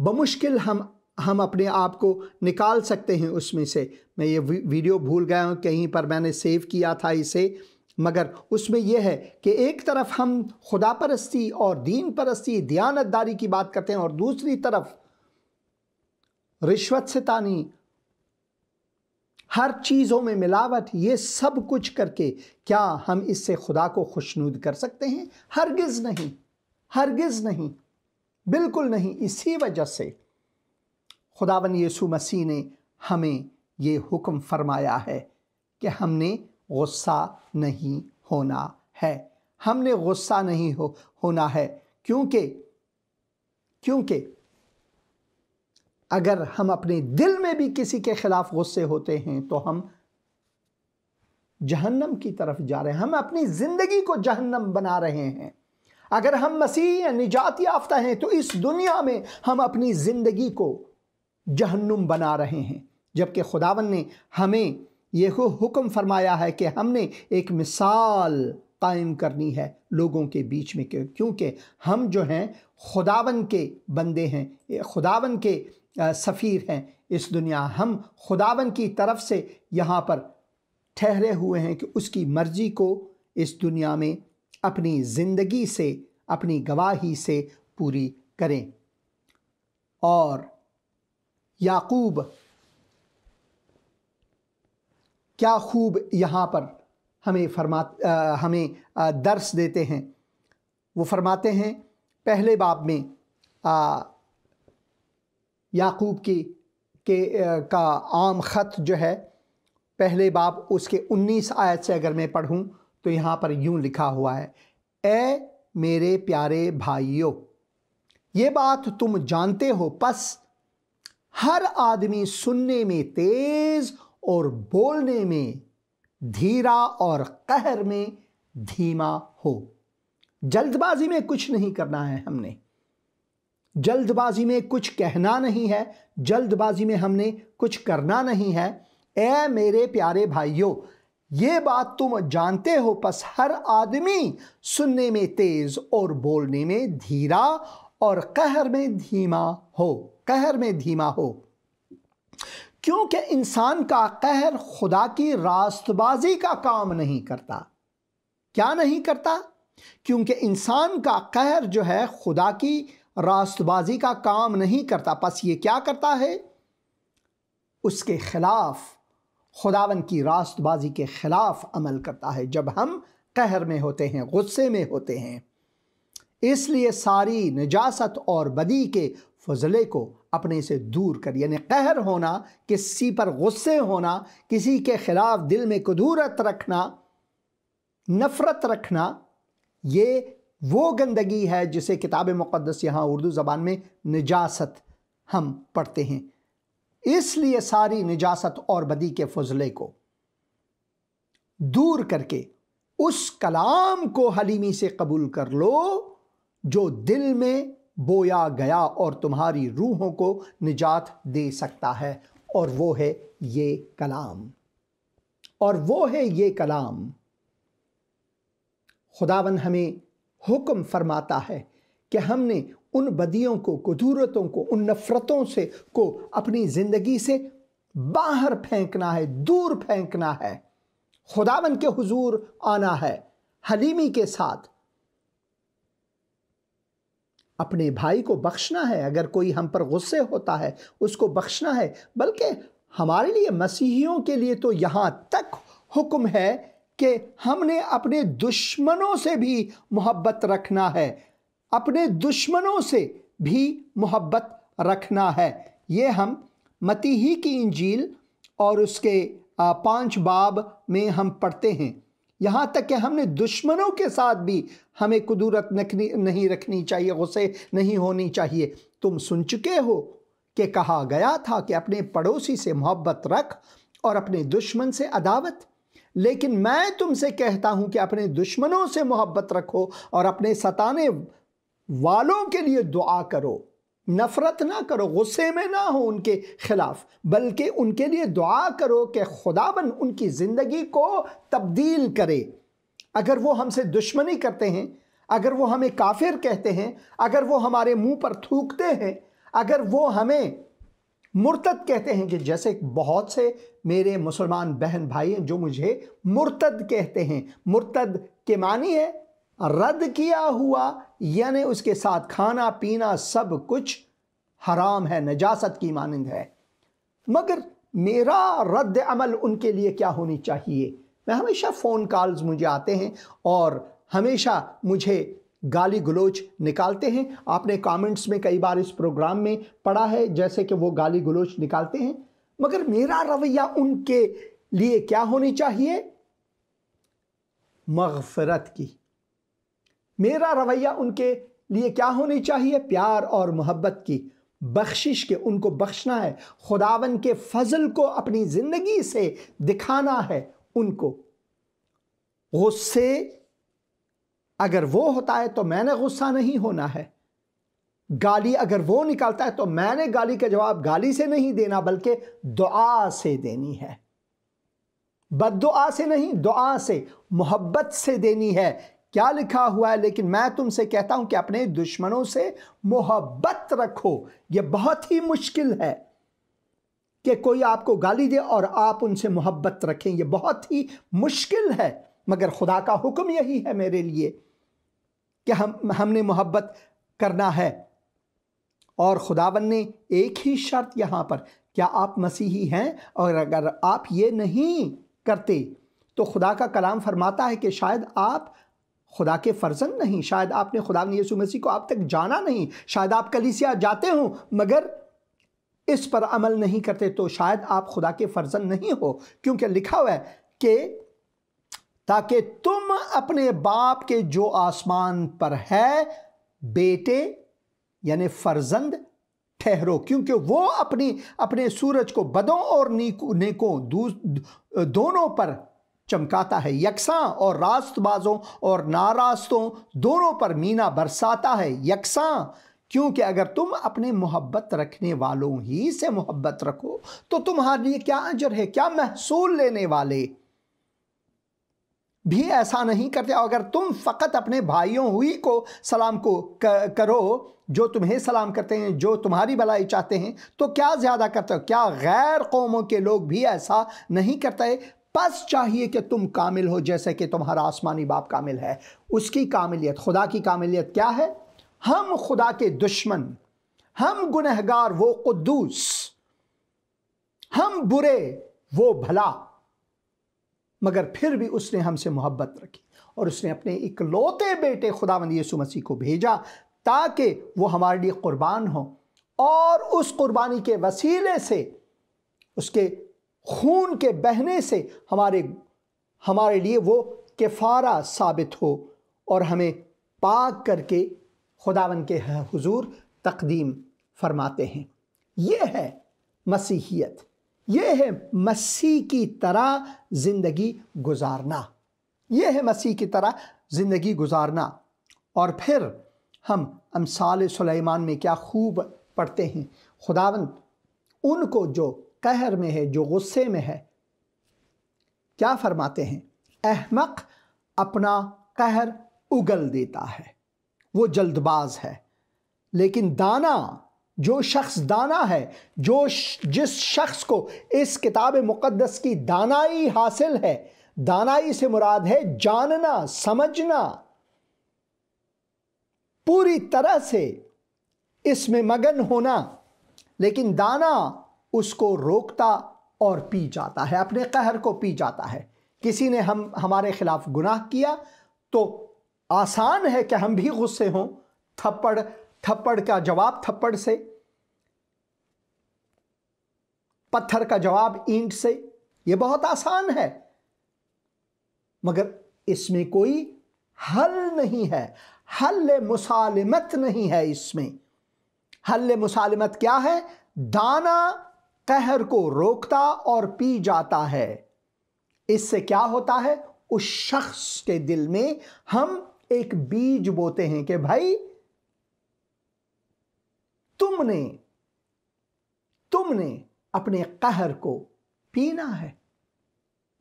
बमुश्किल हम हम अपने आप को निकाल सकते हैं उसमें से मैं ये वीडियो भूल गया हूँ कहीं पर मैंने सेव किया था इसे मगर उसमें यह है कि एक तरफ हम खुदा परस्ती और दीन परस्ती दयानतदारी की बात करते हैं और दूसरी तरफ रिश्वत से तानी हर चीज़ों में मिलावट ये सब कुछ करके क्या हम इससे खुदा को खुशनूद कर सकते हैं हरगिज़ नहीं हरगिज़ नहीं बिल्कुल नहीं इसी वजह से खुदावन यीशु मसीह ने हमें ये हुक्म फरमाया है कि हमने गुस्सा नहीं होना है हमने गुस्सा नहीं हो होना है क्योंकि क्योंकि अगर हम अपने दिल में भी किसी के खिलाफ गुस्से होते हैं तो हम जहन्नम की तरफ जा रहे हैं हम अपनी ज़िंदगी को जहन्नम बना रहे हैं अगर हम मसीह निजात याफ्ता हैं तो इस दुनिया में हम अपनी ज़िंदगी को जहन्नुम बना रहे हैं जबकि खुदावन ने हमें ये हुक्म फरमाया है कि हमने एक मिसाल कायम करनी है लोगों के बीच में क्योंकि हम जो हैं खुदावन के बंदे हैं खुदावन के सफ़ीर हैं इस दुनिया हम खुदावन की तरफ से यहाँ पर ठहरे हुए हैं कि उसकी मर्ज़ी को इस दुनिया में अपनी ज़िंदगी से अपनी गवाही से पूरी करें और याकूब क्या खूब यहाँ पर हमें फरमा हमें आ, दर्स देते हैं वो फरमाते हैं पहले बाब में याकूब की के आ, का आम ख़त जो है पहले बाब उसके 19 आयत से अगर मैं पढ़ूं तो यहाँ पर यूँ लिखा हुआ है ए मेरे प्यारे भाइयों ये बात तुम जानते हो पस हर आदमी सुनने में तेज़ और बोलने में धीरा और कहर में धीमा हो जल्दबाजी में कुछ नहीं करना है हमने जल्दबाजी में कुछ कहना नहीं है जल्दबाजी में हमने कुछ करना नहीं है ए मेरे प्यारे भाइयों ये बात तुम जानते हो बस हर आदमी सुनने में तेज और बोलने में धीरा और कहर में धीमा हो कहर में धीमा हो क्योंकि इंसान का कहर खुदा की रास्तबाजी का काम नहीं करता क्या नहीं करता क्योंकि इंसान का कहर जो है खुदा की रास्तबाजी का काम नहीं करता बस ये क्या करता है उसके ख़िलाफ़ खुदावन की रास्तबाजी के ख़िलाफ़ अमल करता है जब हम कहर में होते हैं गुस्से में होते हैं इसलिए सारी निजासत और बदी के फजले को अपने से दूर कर यानी कहर होना किसी पर गुस्से होना किसी के ख़िलाफ़ दिल में कदूरत रखना नफ़रत रखना ये वो गंदगी है जिसे किताब मुक़दस यहाँ उर्दू ज़बान में निजासत हम पढ़ते हैं इसलिए सारी निजासत और बदी के फजले को दूर करके उस कलाम को हलीमी से कबूल कर लो जो दिल में बोया गया और तुम्हारी रूहों को निजात दे सकता है और वो है ये कलाम और वो है ये कलाम खुदावन हमें हुक्म फरमाता है कि हमने उन बदियों को कदूरतों को उन नफ़रतों से को अपनी ज़िंदगी से बाहर फेंकना है दूर फेंकना है खुदावन के हुजूर आना है हलीमी के साथ अपने भाई को बख्शना है अगर कोई हम पर गुस्से होता है उसको बख्शना है बल्कि हमारे लिए मसीहियों के लिए तो यहाँ तक हुक्म है कि हमने अपने दुश्मनों से भी मोहब्बत रखना है अपने दुश्मनों से भी मोहब्बत रखना है ये हम मतीही की इंजील और उसके पांच बाब में हम पढ़ते हैं यहाँ तक कि हमने दुश्मनों के साथ भी हमें कुदूरत नहीं रखनी चाहिए गुस्से नहीं होनी चाहिए तुम सुन चुके हो कि कहा गया था कि अपने पड़ोसी से मोहब्बत रख और अपने दुश्मन से अदावत लेकिन मैं तुमसे कहता हूं कि अपने दुश्मनों से मोहब्बत रखो और अपने सताने वालों के लिए दुआ करो नफ़रत ना करो गुस्से में ना हो उनके ख़िलाफ़ बल्कि उनके लिए दुआ करो कि खुदाबन उनकी ज़िंदगी को तब्दील करे अगर वो हमसे दुश्मनी करते हैं अगर वो हमें काफिर कहते हैं अगर वो हमारे मुंह पर थूकते हैं अगर वो हमें मुर्तद कहते हैं कि जैसे बहुत से मेरे मुसलमान बहन भाई हैं जो मुझे मुर्तद कहते हैं मुर्तद के मानी है रद्द किया हुआ यानी उसके साथ खाना पीना सब कुछ हराम है नजासत की मानंद है मगर मेरा रद्द अमल उनके लिए क्या होनी चाहिए मैं हमेशा फ़ोन कॉल्स मुझे आते हैं और हमेशा मुझे गाली गलोच निकालते हैं आपने कमेंट्स में कई बार इस प्रोग्राम में पढ़ा है जैसे कि वो गाली गलोच निकालते हैं मगर मेरा रवैया उनके लिए क्या होनी चाहिए मगफरत की मेरा रवैया उनके लिए क्या होनी चाहिए प्यार और मोहब्बत की बख्शिश के उनको बख्शना है खुदावन के फजल को अपनी ज़िंदगी से दिखाना है उनको गुस्से अगर वो होता है तो मैंने गुस्सा नहीं होना है गाली अगर वो निकालता है तो मैंने गाली का जवाब गाली से नहीं देना बल्कि दुआ से देनी है दुआ से नहीं दुआ से मोहब्बत से देनी है क्या लिखा हुआ है लेकिन मैं तुमसे कहता हूं कि अपने दुश्मनों से मोहब्बत रखो यह बहुत ही मुश्किल है कि कोई आपको गाली दे और आप उनसे मोहब्बत रखें यह बहुत ही मुश्किल है मगर खुदा का हुक्म यही है मेरे लिए कि हम हमने मोहब्बत करना है और खुदावन ने एक ही शर्त यहां पर क्या आप मसीही हैं और अगर आप ये नहीं करते तो खुदा का कलाम फरमाता है कि शायद आप खुदा के फर्जंद नहीं शायद आपने खुदा ने यसु मसीह को आप तक जाना नहीं शायद आप कलीसिया जाते हो मगर इस पर अमल नहीं करते तो शायद आप खुदा के फर्जंद नहीं हो क्योंकि लिखा हुआ है कि ताकि तुम अपने बाप के जो आसमान पर है बेटे यानी फर्जंद ठहरो क्योंकि वो अपनी अपने सूरज को बदों और नेकों नेको, दोनों पर चमकाता है यकसा और रास्तबाजों और नारास्तों दोनों पर मीना बरसाता है यकसा क्योंकि अगर तुम अपने मोहब्बत रखने वालों ही से मोहब्बत रखो तो तुम्हारे लिए क्या अजर है क्या महसूल लेने वाले भी ऐसा नहीं करते अगर तुम फ़कत अपने भाइयों हुई को सलाम को करो जो तुम्हें सलाम करते हैं जो तुम्हारी भलाई चाहते हैं तो क्या ज़्यादा करते हो क्या गैर कौमों के लोग भी ऐसा नहीं करते बस चाहिए कि तुम कामिल हो जैसे कि तुम्हारा आसमानी बाप कामिल है उसकी कामिलियत खुदा की कामिलियत क्या है हम खुदा के दुश्मन हम गुनहगार वो कुदूस हम बुरे वो भला मगर फिर भी उसने हमसे मोहब्बत रखी और उसने अपने इकलौते बेटे खुदावंद यीशु मसीह को भेजा ताकि वो हमारे लिए कुर्बान हो और उस कुर्बानी के वसीले से उसके खून के बहने से हमारे हमारे लिए वो किफारा साबित हो और हमें पाक करके खुदावन के हुजूर तकदीम फरमाते हैं ये है मसीहियत ये है मसीह की तरह ज़िंदगी गुजारना ये है मसीह की तरह ज़िंदगी गुजारना और फिर हम अमसाल सुलेमान में क्या खूब पढ़ते हैं खुदावन उनको जो कहर में है जो गुस्से में है क्या फरमाते हैं अहमक अपना कहर उगल देता है वो जल्दबाज है लेकिन दाना जो शख्स दाना है जो जिस शख्स को इस किताब मुक़दस की दानाई हासिल है दानाई से मुराद है जानना समझना पूरी तरह से इसमें मगन होना लेकिन दाना उसको रोकता और पी जाता है अपने कहर को पी जाता है किसी ने हम हमारे खिलाफ गुनाह किया तो आसान है कि हम भी गुस्से हों थप्पड़ थप्पड़ का जवाब थप्पड़ से पत्थर का जवाब ईंट से यह बहुत आसान है मगर इसमें कोई हल नहीं है हल मुसालमत नहीं है इसमें हल मुसालमत क्या है दाना कहर को रोकता और पी जाता है इससे क्या होता है उस शख्स के दिल में हम एक बीज बोते हैं कि भाई तुमने तुमने अपने कहर को पीना है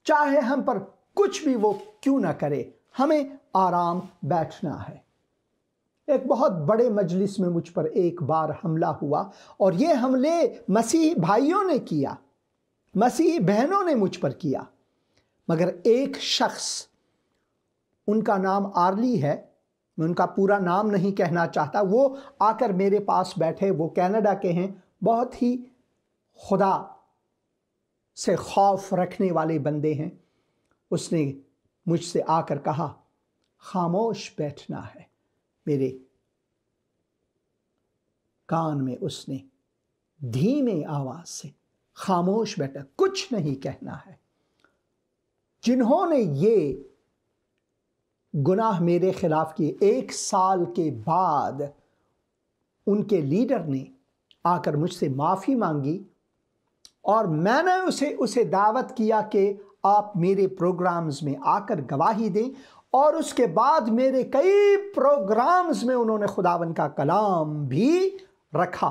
चाहे हम पर कुछ भी वो क्यों ना करे हमें आराम बैठना है एक बहुत बड़े मजलिस में मुझ पर एक बार हमला हुआ और ये हमले मसीह भाइयों ने किया मसीह बहनों ने मुझ पर किया मगर एक शख्स उनका नाम आर्ली है मैं उनका पूरा नाम नहीं कहना चाहता वो आकर मेरे पास बैठे वो कनाडा के हैं बहुत ही खुदा से खौफ रखने वाले बंदे हैं उसने मुझसे आकर कहा खामोश बैठना है मेरे कान में उसने धीमे आवाज से खामोश बैठा कुछ नहीं कहना है जिन्होंने ये गुनाह मेरे खिलाफ किए एक साल के बाद उनके लीडर ने आकर मुझसे माफ़ी मांगी और मैंने उसे उसे दावत किया कि आप मेरे प्रोग्राम्स में आकर गवाही दें और उसके बाद मेरे कई प्रोग्राम्स में उन्होंने खुदावन का कलाम भी रखा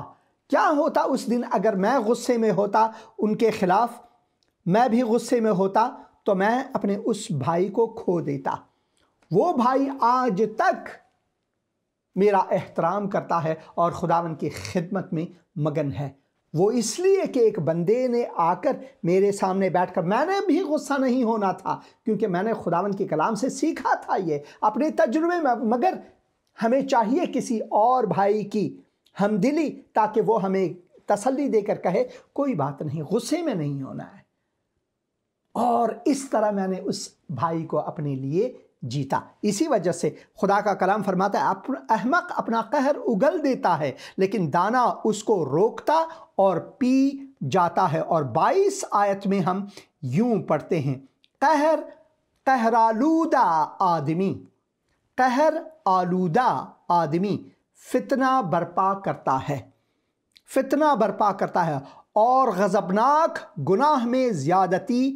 क्या होता उस दिन अगर मैं गुस्से में होता उनके ख़िलाफ़ मैं भी गुस्से में होता तो मैं अपने उस भाई को खो देता वो भाई आज तक मेरा एहतराम करता है और खुदावन की खिदमत में मगन है वो इसलिए कि एक बंदे ने आकर मेरे सामने बैठकर मैंने भी गुस्सा नहीं होना था क्योंकि मैंने खुदावन के कलाम से सीखा था ये अपने तजुर्बे में मगर हमें चाहिए किसी और भाई की हमदिली ताकि वो हमें तसल्ली देकर कहे कोई बात नहीं गुस्से में नहीं होना है और इस तरह मैंने उस भाई को अपने लिए जीता इसी वजह से खुदा का कलाम फरमाता है अप, अहमक अपना कहर उगल देता है लेकिन दाना उसको रोकता और पी जाता है और 22 आयत में हम यूं पढ़ते हैं कहर कहरालूदा आदमी कहर आलूदा आदमी फितना बर्पा करता है फितना बर्पा करता है और गज़बनाक गुनाह में ज़्यादती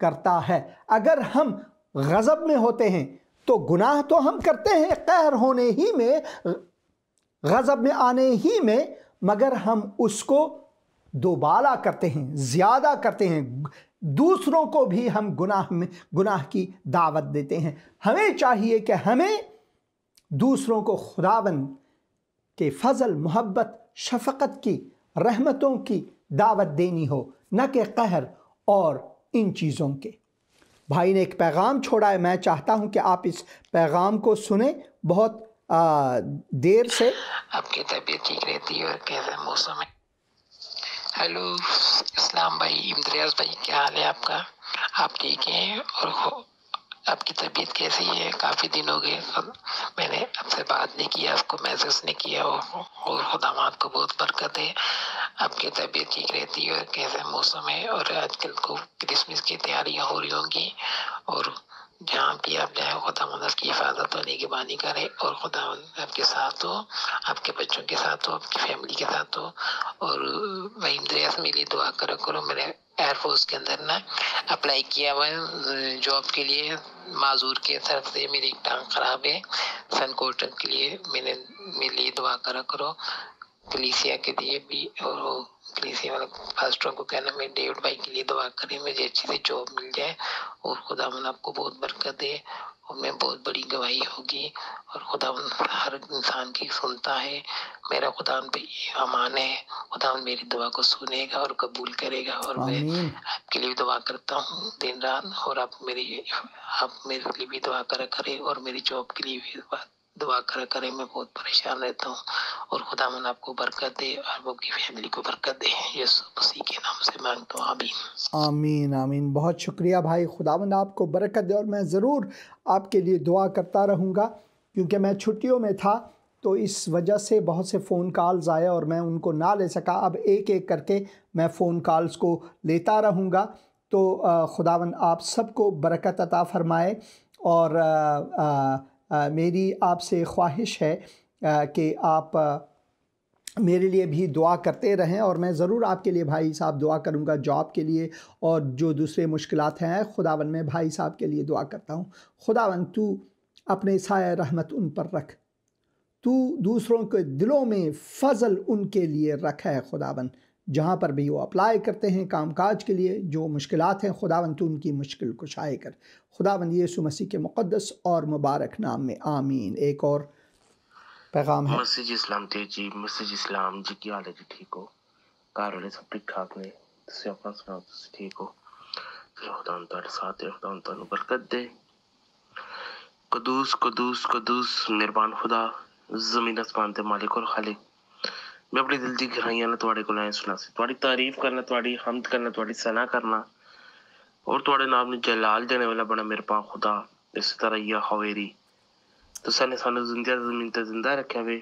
करता है अगर हम गज़ब में होते हैं तो गुनाह तो हम करते हैं कहर होने ही में गज़ब में आने ही में मगर हम उसको दोबाला करते हैं ज़्यादा करते हैं दूसरों को भी हम गुनाह में गुनाह की दावत देते हैं हमें चाहिए कि हमें दूसरों को खुदावन के फजल मोहब्बत शफकत की रहमतों की दावत देनी हो न कि कहर और इन चीज़ों के भाई ने एक पैगाम छोड़ा है मैं चाहता हूं कि आप इस पैगाम को सुने बहुत आ, देर से आपकी तबीयत ठीक रहती है और कैसा मौसम है हेलो इस्लाम भाई इम्तियाज भाई क्या हाल है आपका आप ठीक हैं और आपकी तबीयत कैसी है काफ़ी दिन हो गए मैंने आपसे बात नहीं किया आपको मैसेज नहीं किया और खुदा आपको बहुत बरकत है आपकी तबीयत ठीक रहती है और कैसे मौसम है और आजकल को तो क्रिसमस की तैयारियाँ हो रही होंगी और जहाँ भी आप जाए खुदा की हिफाजत और बानी करे और खुदा आपके साथ हो आपके बच्चों के साथ हो आपकी फैमिली के साथ हो और मैं इंद्रियास मेरे लिए दुआ करो करो मैंने एयरफोर्स के अंदर ना अप्लाई किया हुआ जॉब के लिए माजूर के तरफ से मेरी एक टांग ख़राब है सन कोटन के लिए मैंने मेरे लिए दुआ करा करो कलीसिया के लिए भी और इसलिए वाले पास्टरों को कहना मैं डेविड भाई के लिए दुआ करें मुझे अच्छी से जॉब मिल जाए और खुदा मन आपको बहुत बरकत दे और मैं बहुत बड़ी गवाही होगी और खुदा हर इंसान की सुनता है मेरा खुदा पे अमान है खुदा मेरी दुआ को सुनेगा और कबूल करेगा और मैं आपके लिए दुआ करता हूँ दिन रात और आप मेरी आप मेरे लिए भी दुआ करा करें और मेरी जॉब के लिए भी दुआ दुआ करा करें मैं बहुत परेशान रहता हूँ और खुदा मन आपको बरकत दे और आपकी फैमिली को बरकत दे यीशु मसीह के नाम से मांगता हूँ आमीन आमीन आमीन बहुत शुक्रिया भाई खुदा मन आपको बरकत दे और मैं ज़रूर आपके लिए दुआ करता रहूँगा क्योंकि मैं छुट्टियों में था तो इस वजह से बहुत से फ़ोन कॉल्स आए और मैं उनको ना ले सका अब एक एक करके मैं फ़ोन कॉल्स को लेता रहूँगा तो खुदावन आप सबको बरकत अता फरमाए और आ, आ, मेरी आपसे ख्वाहिश है कि आप मेरे लिए भी दुआ करते रहें और मैं ज़रूर आपके लिए भाई साहब दुआ करूंगा जॉब के लिए और जो दूसरे मुश्किल हैं खुदावन में भाई साहब के लिए दुआ करता हूँ खुदावन तू अपने साय रहमत उन पर रख तू दूसरों के दिलों में फ़ज़ल उनके लिए रखा है खुदावन जहाँ पर भी वो अप्लाई करते हैं कामकाज के लिए जो मुश्किल हैं खुदावन तो उनकी मुश्किल को शाये कर खुदावन यीशु मसीह के मुक़दस और मुबारक नाम में आमीन एक और पैगाम है मसीज इस्लाम तेजी मसीज इस्लाम जी की हालत ठीक हो घर सब ठीक ठाक ने ਤੁਸੀਂ ਆਪਣਾ ਸੁਣਾਓ ਤੁਸੀਂ ਠੀਕ ਹੋ ਖੁਦਾ ਤੁਹਾਡੇ ਸਾਥ ਹੈ ਖੁਦਾ ਤੁਹਾਨੂੰ ਬਰਕਤ ਦੇ ਕਦੂਸ ਕਦੂਸ ਕਦੂਸ ਨਿਰਵਾਨ ਖੁਦਾ ਜ਼ਮੀਨ ਅਸਮਾਨ ਦੇ ਮਾਲਿਕ ਔਰ ਖਾਲਿਕ ਮੈਂ ਆਪਣੇ ਦਿਲ ਦੀ ਗਹਿਰਾਈਆਂ ਨਾਲ ਤੁਹਾਡੇ ਕੋਲ ਆਇਆ ਸੁਲਾਸੀ ਤੁਹਾਡੀ ਤਾਰੀਫ ਕਰਨਾ ਤੁਹਾਡੀ ਹਮਦ ਕਰਨਾ ਤੁਹਾਡੀ ਸਨਾ ਕਰਨਾ और थोड़े नाम ने जलाल देने वाला बना मेरे पा खुदा इस तरह या हवेरी तुसा ने सानू जिंदा जमीन ते जिंदा रखा वे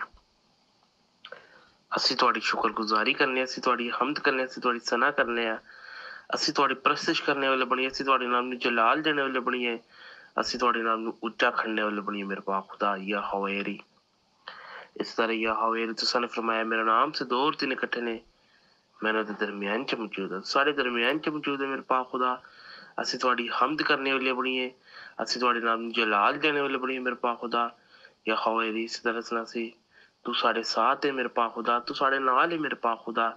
ਅਸੀਂ ਤੁਹਾਡੀ ਸ਼ੁਕਰਗੁਜ਼ਾਰੀ ਕਰਨੇ ਅਸੀਂ ਤੁਹਾਡੀ ਹਮਦ ਕਰਨੇ ਅਸੀਂ ਤੁਹਾਡੀ ਸਨਾ ਕਰਨੇ ਆ ਅਸੀਂ ਤੁਹਾਡੀ ਪ੍ਰਸਤਿਸ਼ ਕਰਨੇ ਵਾਲੇ ਬਣੀ ਅਸੀਂ ਤੁਹਾਡੇ ਨਾਮ ਨੂੰ ਜਲਾਲ ਦੇਣੇ ਵਾਲੇ ਬਣੀਏ ਅਸੀਂ ਤੁਹਾਡੇ ਨਾਮ ਨੂੰ ਉੱਚਾ ਖੜਨੇ ਵਾਲੇ ਬਣੀਏ ਮੇਰੇ ਪਾ ਖੁਦਾ ਯਾ ਹਵੇਰੀ इस तरह ने तुसा ने फरमाया मेरा नाम से दो और तीन इकट्ठे ने मैं उन्होंने दरमियान च मौजूद है सारे दरमियान च मौजूद है मेरे पा खुदा असि थोड़ी हमद करने वाले बनीए असि थोड़े नाम जलाल देने वाले बनीए मेरे पा खुदा या खवेरी इस तरह सनासी तू साढ़े साथ है मेरे पा खुदा तू साढ़े नाल है मेरे पा खुदा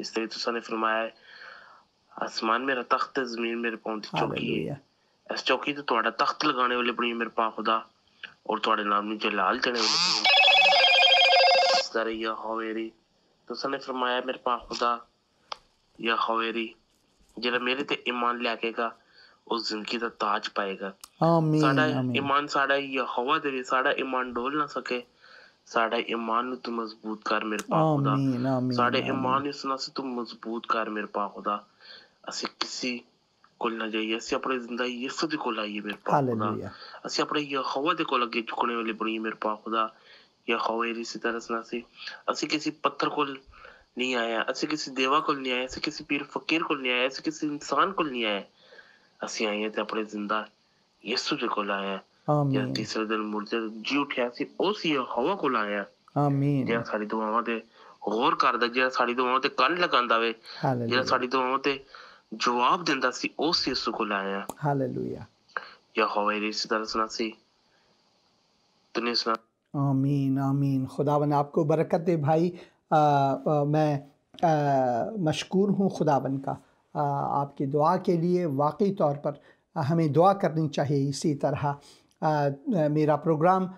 इस तरह तुसा ने फरमाया है आसमान मेरा तख्त है जमीन मेरे पाँव की चौकी है इस चौकी तो थोड़ा तख्त लगाने वाले बनिए मेरे पा खुदा और थोड़े नाम जलाल देने वाले Masdari या हवेरी तो उसने फरमाया मेरे पास खुदा या हवेरी ਜਿਹੜਾ ਮੇਰੇ ਤੇ ਈਮਾਨ ਲੈ ਕੇਗਾ ਉਹ ਜ਼ਿੰਦਗੀ ਦਾ ਤਾਜ ਪਾਏਗਾ ਆਮੀਨ ਸਾਡਾ ਈਮਾਨ ਸਾਡਾ ਯਹੋਵਾ ਦੇ ਸਾਡਾ ਈਮਾਨ ਡੋਲ ਨਾ ਸਕੇ ਸਾਡਾ ਈਮਾਨ ਨੂੰ ਤੂੰ ਮਜ਼ਬੂਤ ਕਰ ਮੇਰੇ ਪਾਪ ਖੁਦਾ ਸਾਡੇ ਈਮਾਨ ਨੂੰ ਸੁਣਾ ਸੇ ਤੂੰ ਮਜ਼ਬੂਤ ਕਰ ਮੇਰੇ ਪਾਪ ਖੁਦਾ ਅਸੀਂ ਕਿਸੇ ਕੋਲ ਨਾ ਜਾਈਏ ਅਸੀਂ ਆਪਣੀ ਜ਼ਿੰਦਗੀ ਯਿਸੂ ਦੇ ਕੋਲ ਆਈਏ ਮੇਰੇ ਪਾਪ ਖੁਦਾ ਅਸੀਂ ਆਪਣੇ ਯਹੋਵਾ ਦੇ ਕੋਲ ਅੱਗੇ ਝੁਕਣੇ ਵਾਲੇ ਬਣੀਏ ਮੇਰੇ ਪਾਪ ਖੁਦਾ या इसी तरह से असी किसी पत्थर को नहीं आया ऐसे किसी देवा को नहीं आया ऐसे किसी पीर फकीर को नहीं आया ऐसे किसी इंसान को नहीं आया असी आए थे अपने जिंदा यीशु जी को लाया या तीसरे दिन मुर्दे जी उठया सी उस ये हवा को लाया आमीन ਸੁਣਾ आमीन आमीन खुदावन आपको बरकत दे भाई आ, आ, मैं मशकूर हूँ खुदावन का आ, आपकी दुआ के लिए वाकई तौर पर हमें दुआ करनी चाहिए इसी तरह आ, मेरा प्रोग्राम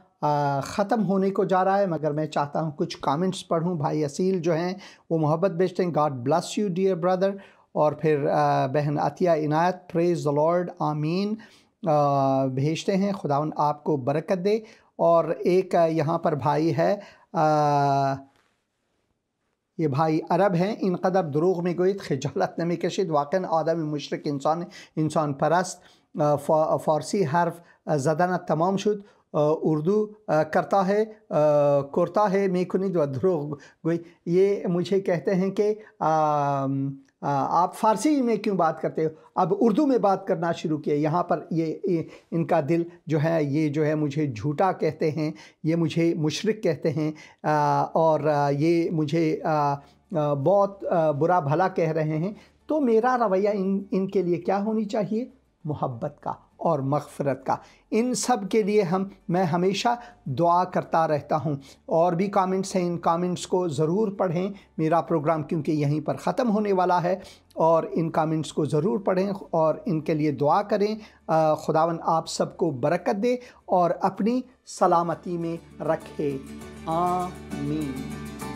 ख़त्म होने को जा रहा है मगर मैं चाहता हूँ कुछ कमेंट्स पढ़ूँ भाई असील जो हैं वो मोहब्बत बेचते हैं God bless you dear brother और फिर आ, बहन Atiya Inayat praise the lord आमीन भेजते हैं खुदावन आपको बरकत दे और एक यहाँ पर भाई है आ, ये भाई अरब हैं इन कदर दरूग में गोई खिजालत नमी कशिद वाकन आदम मशरक इंसान इंसान परस्त फारसी हर्फ जदाना तमाम शुद उर्दू करता है करता है मेकुनिद व दरूग गोई ये मुझे कहते हैं कि आप फारसी में क्यों बात करते हो अब उर्दू में बात करना शुरू किया यहाँ पर ये, ये इनका दिल जो है ये जो है मुझे झूठा कहते हैं ये मुझे मुशरक कहते हैं आ, और ये मुझे आ, आ, बहुत बुरा भला कह रहे हैं तो मेरा रवैया इन इनके लिए क्या होनी चाहिए मोहब्बत का और मगफरत का इन सब के लिए हम मैं हमेशा दुआ करता रहता हूँ और भी कामेंट्स हैं इन कामेंट्स को ज़रूर पढ़ें मेरा प्रोग्राम क्योंकि यहीं पर ख़त्म होने वाला है और इन कामेंट्स को ज़रूर पढ़ें और इनके लिए दुआ करें खुदावन आप सबको बरकत दे और अपनी सलामती में रखे आमीन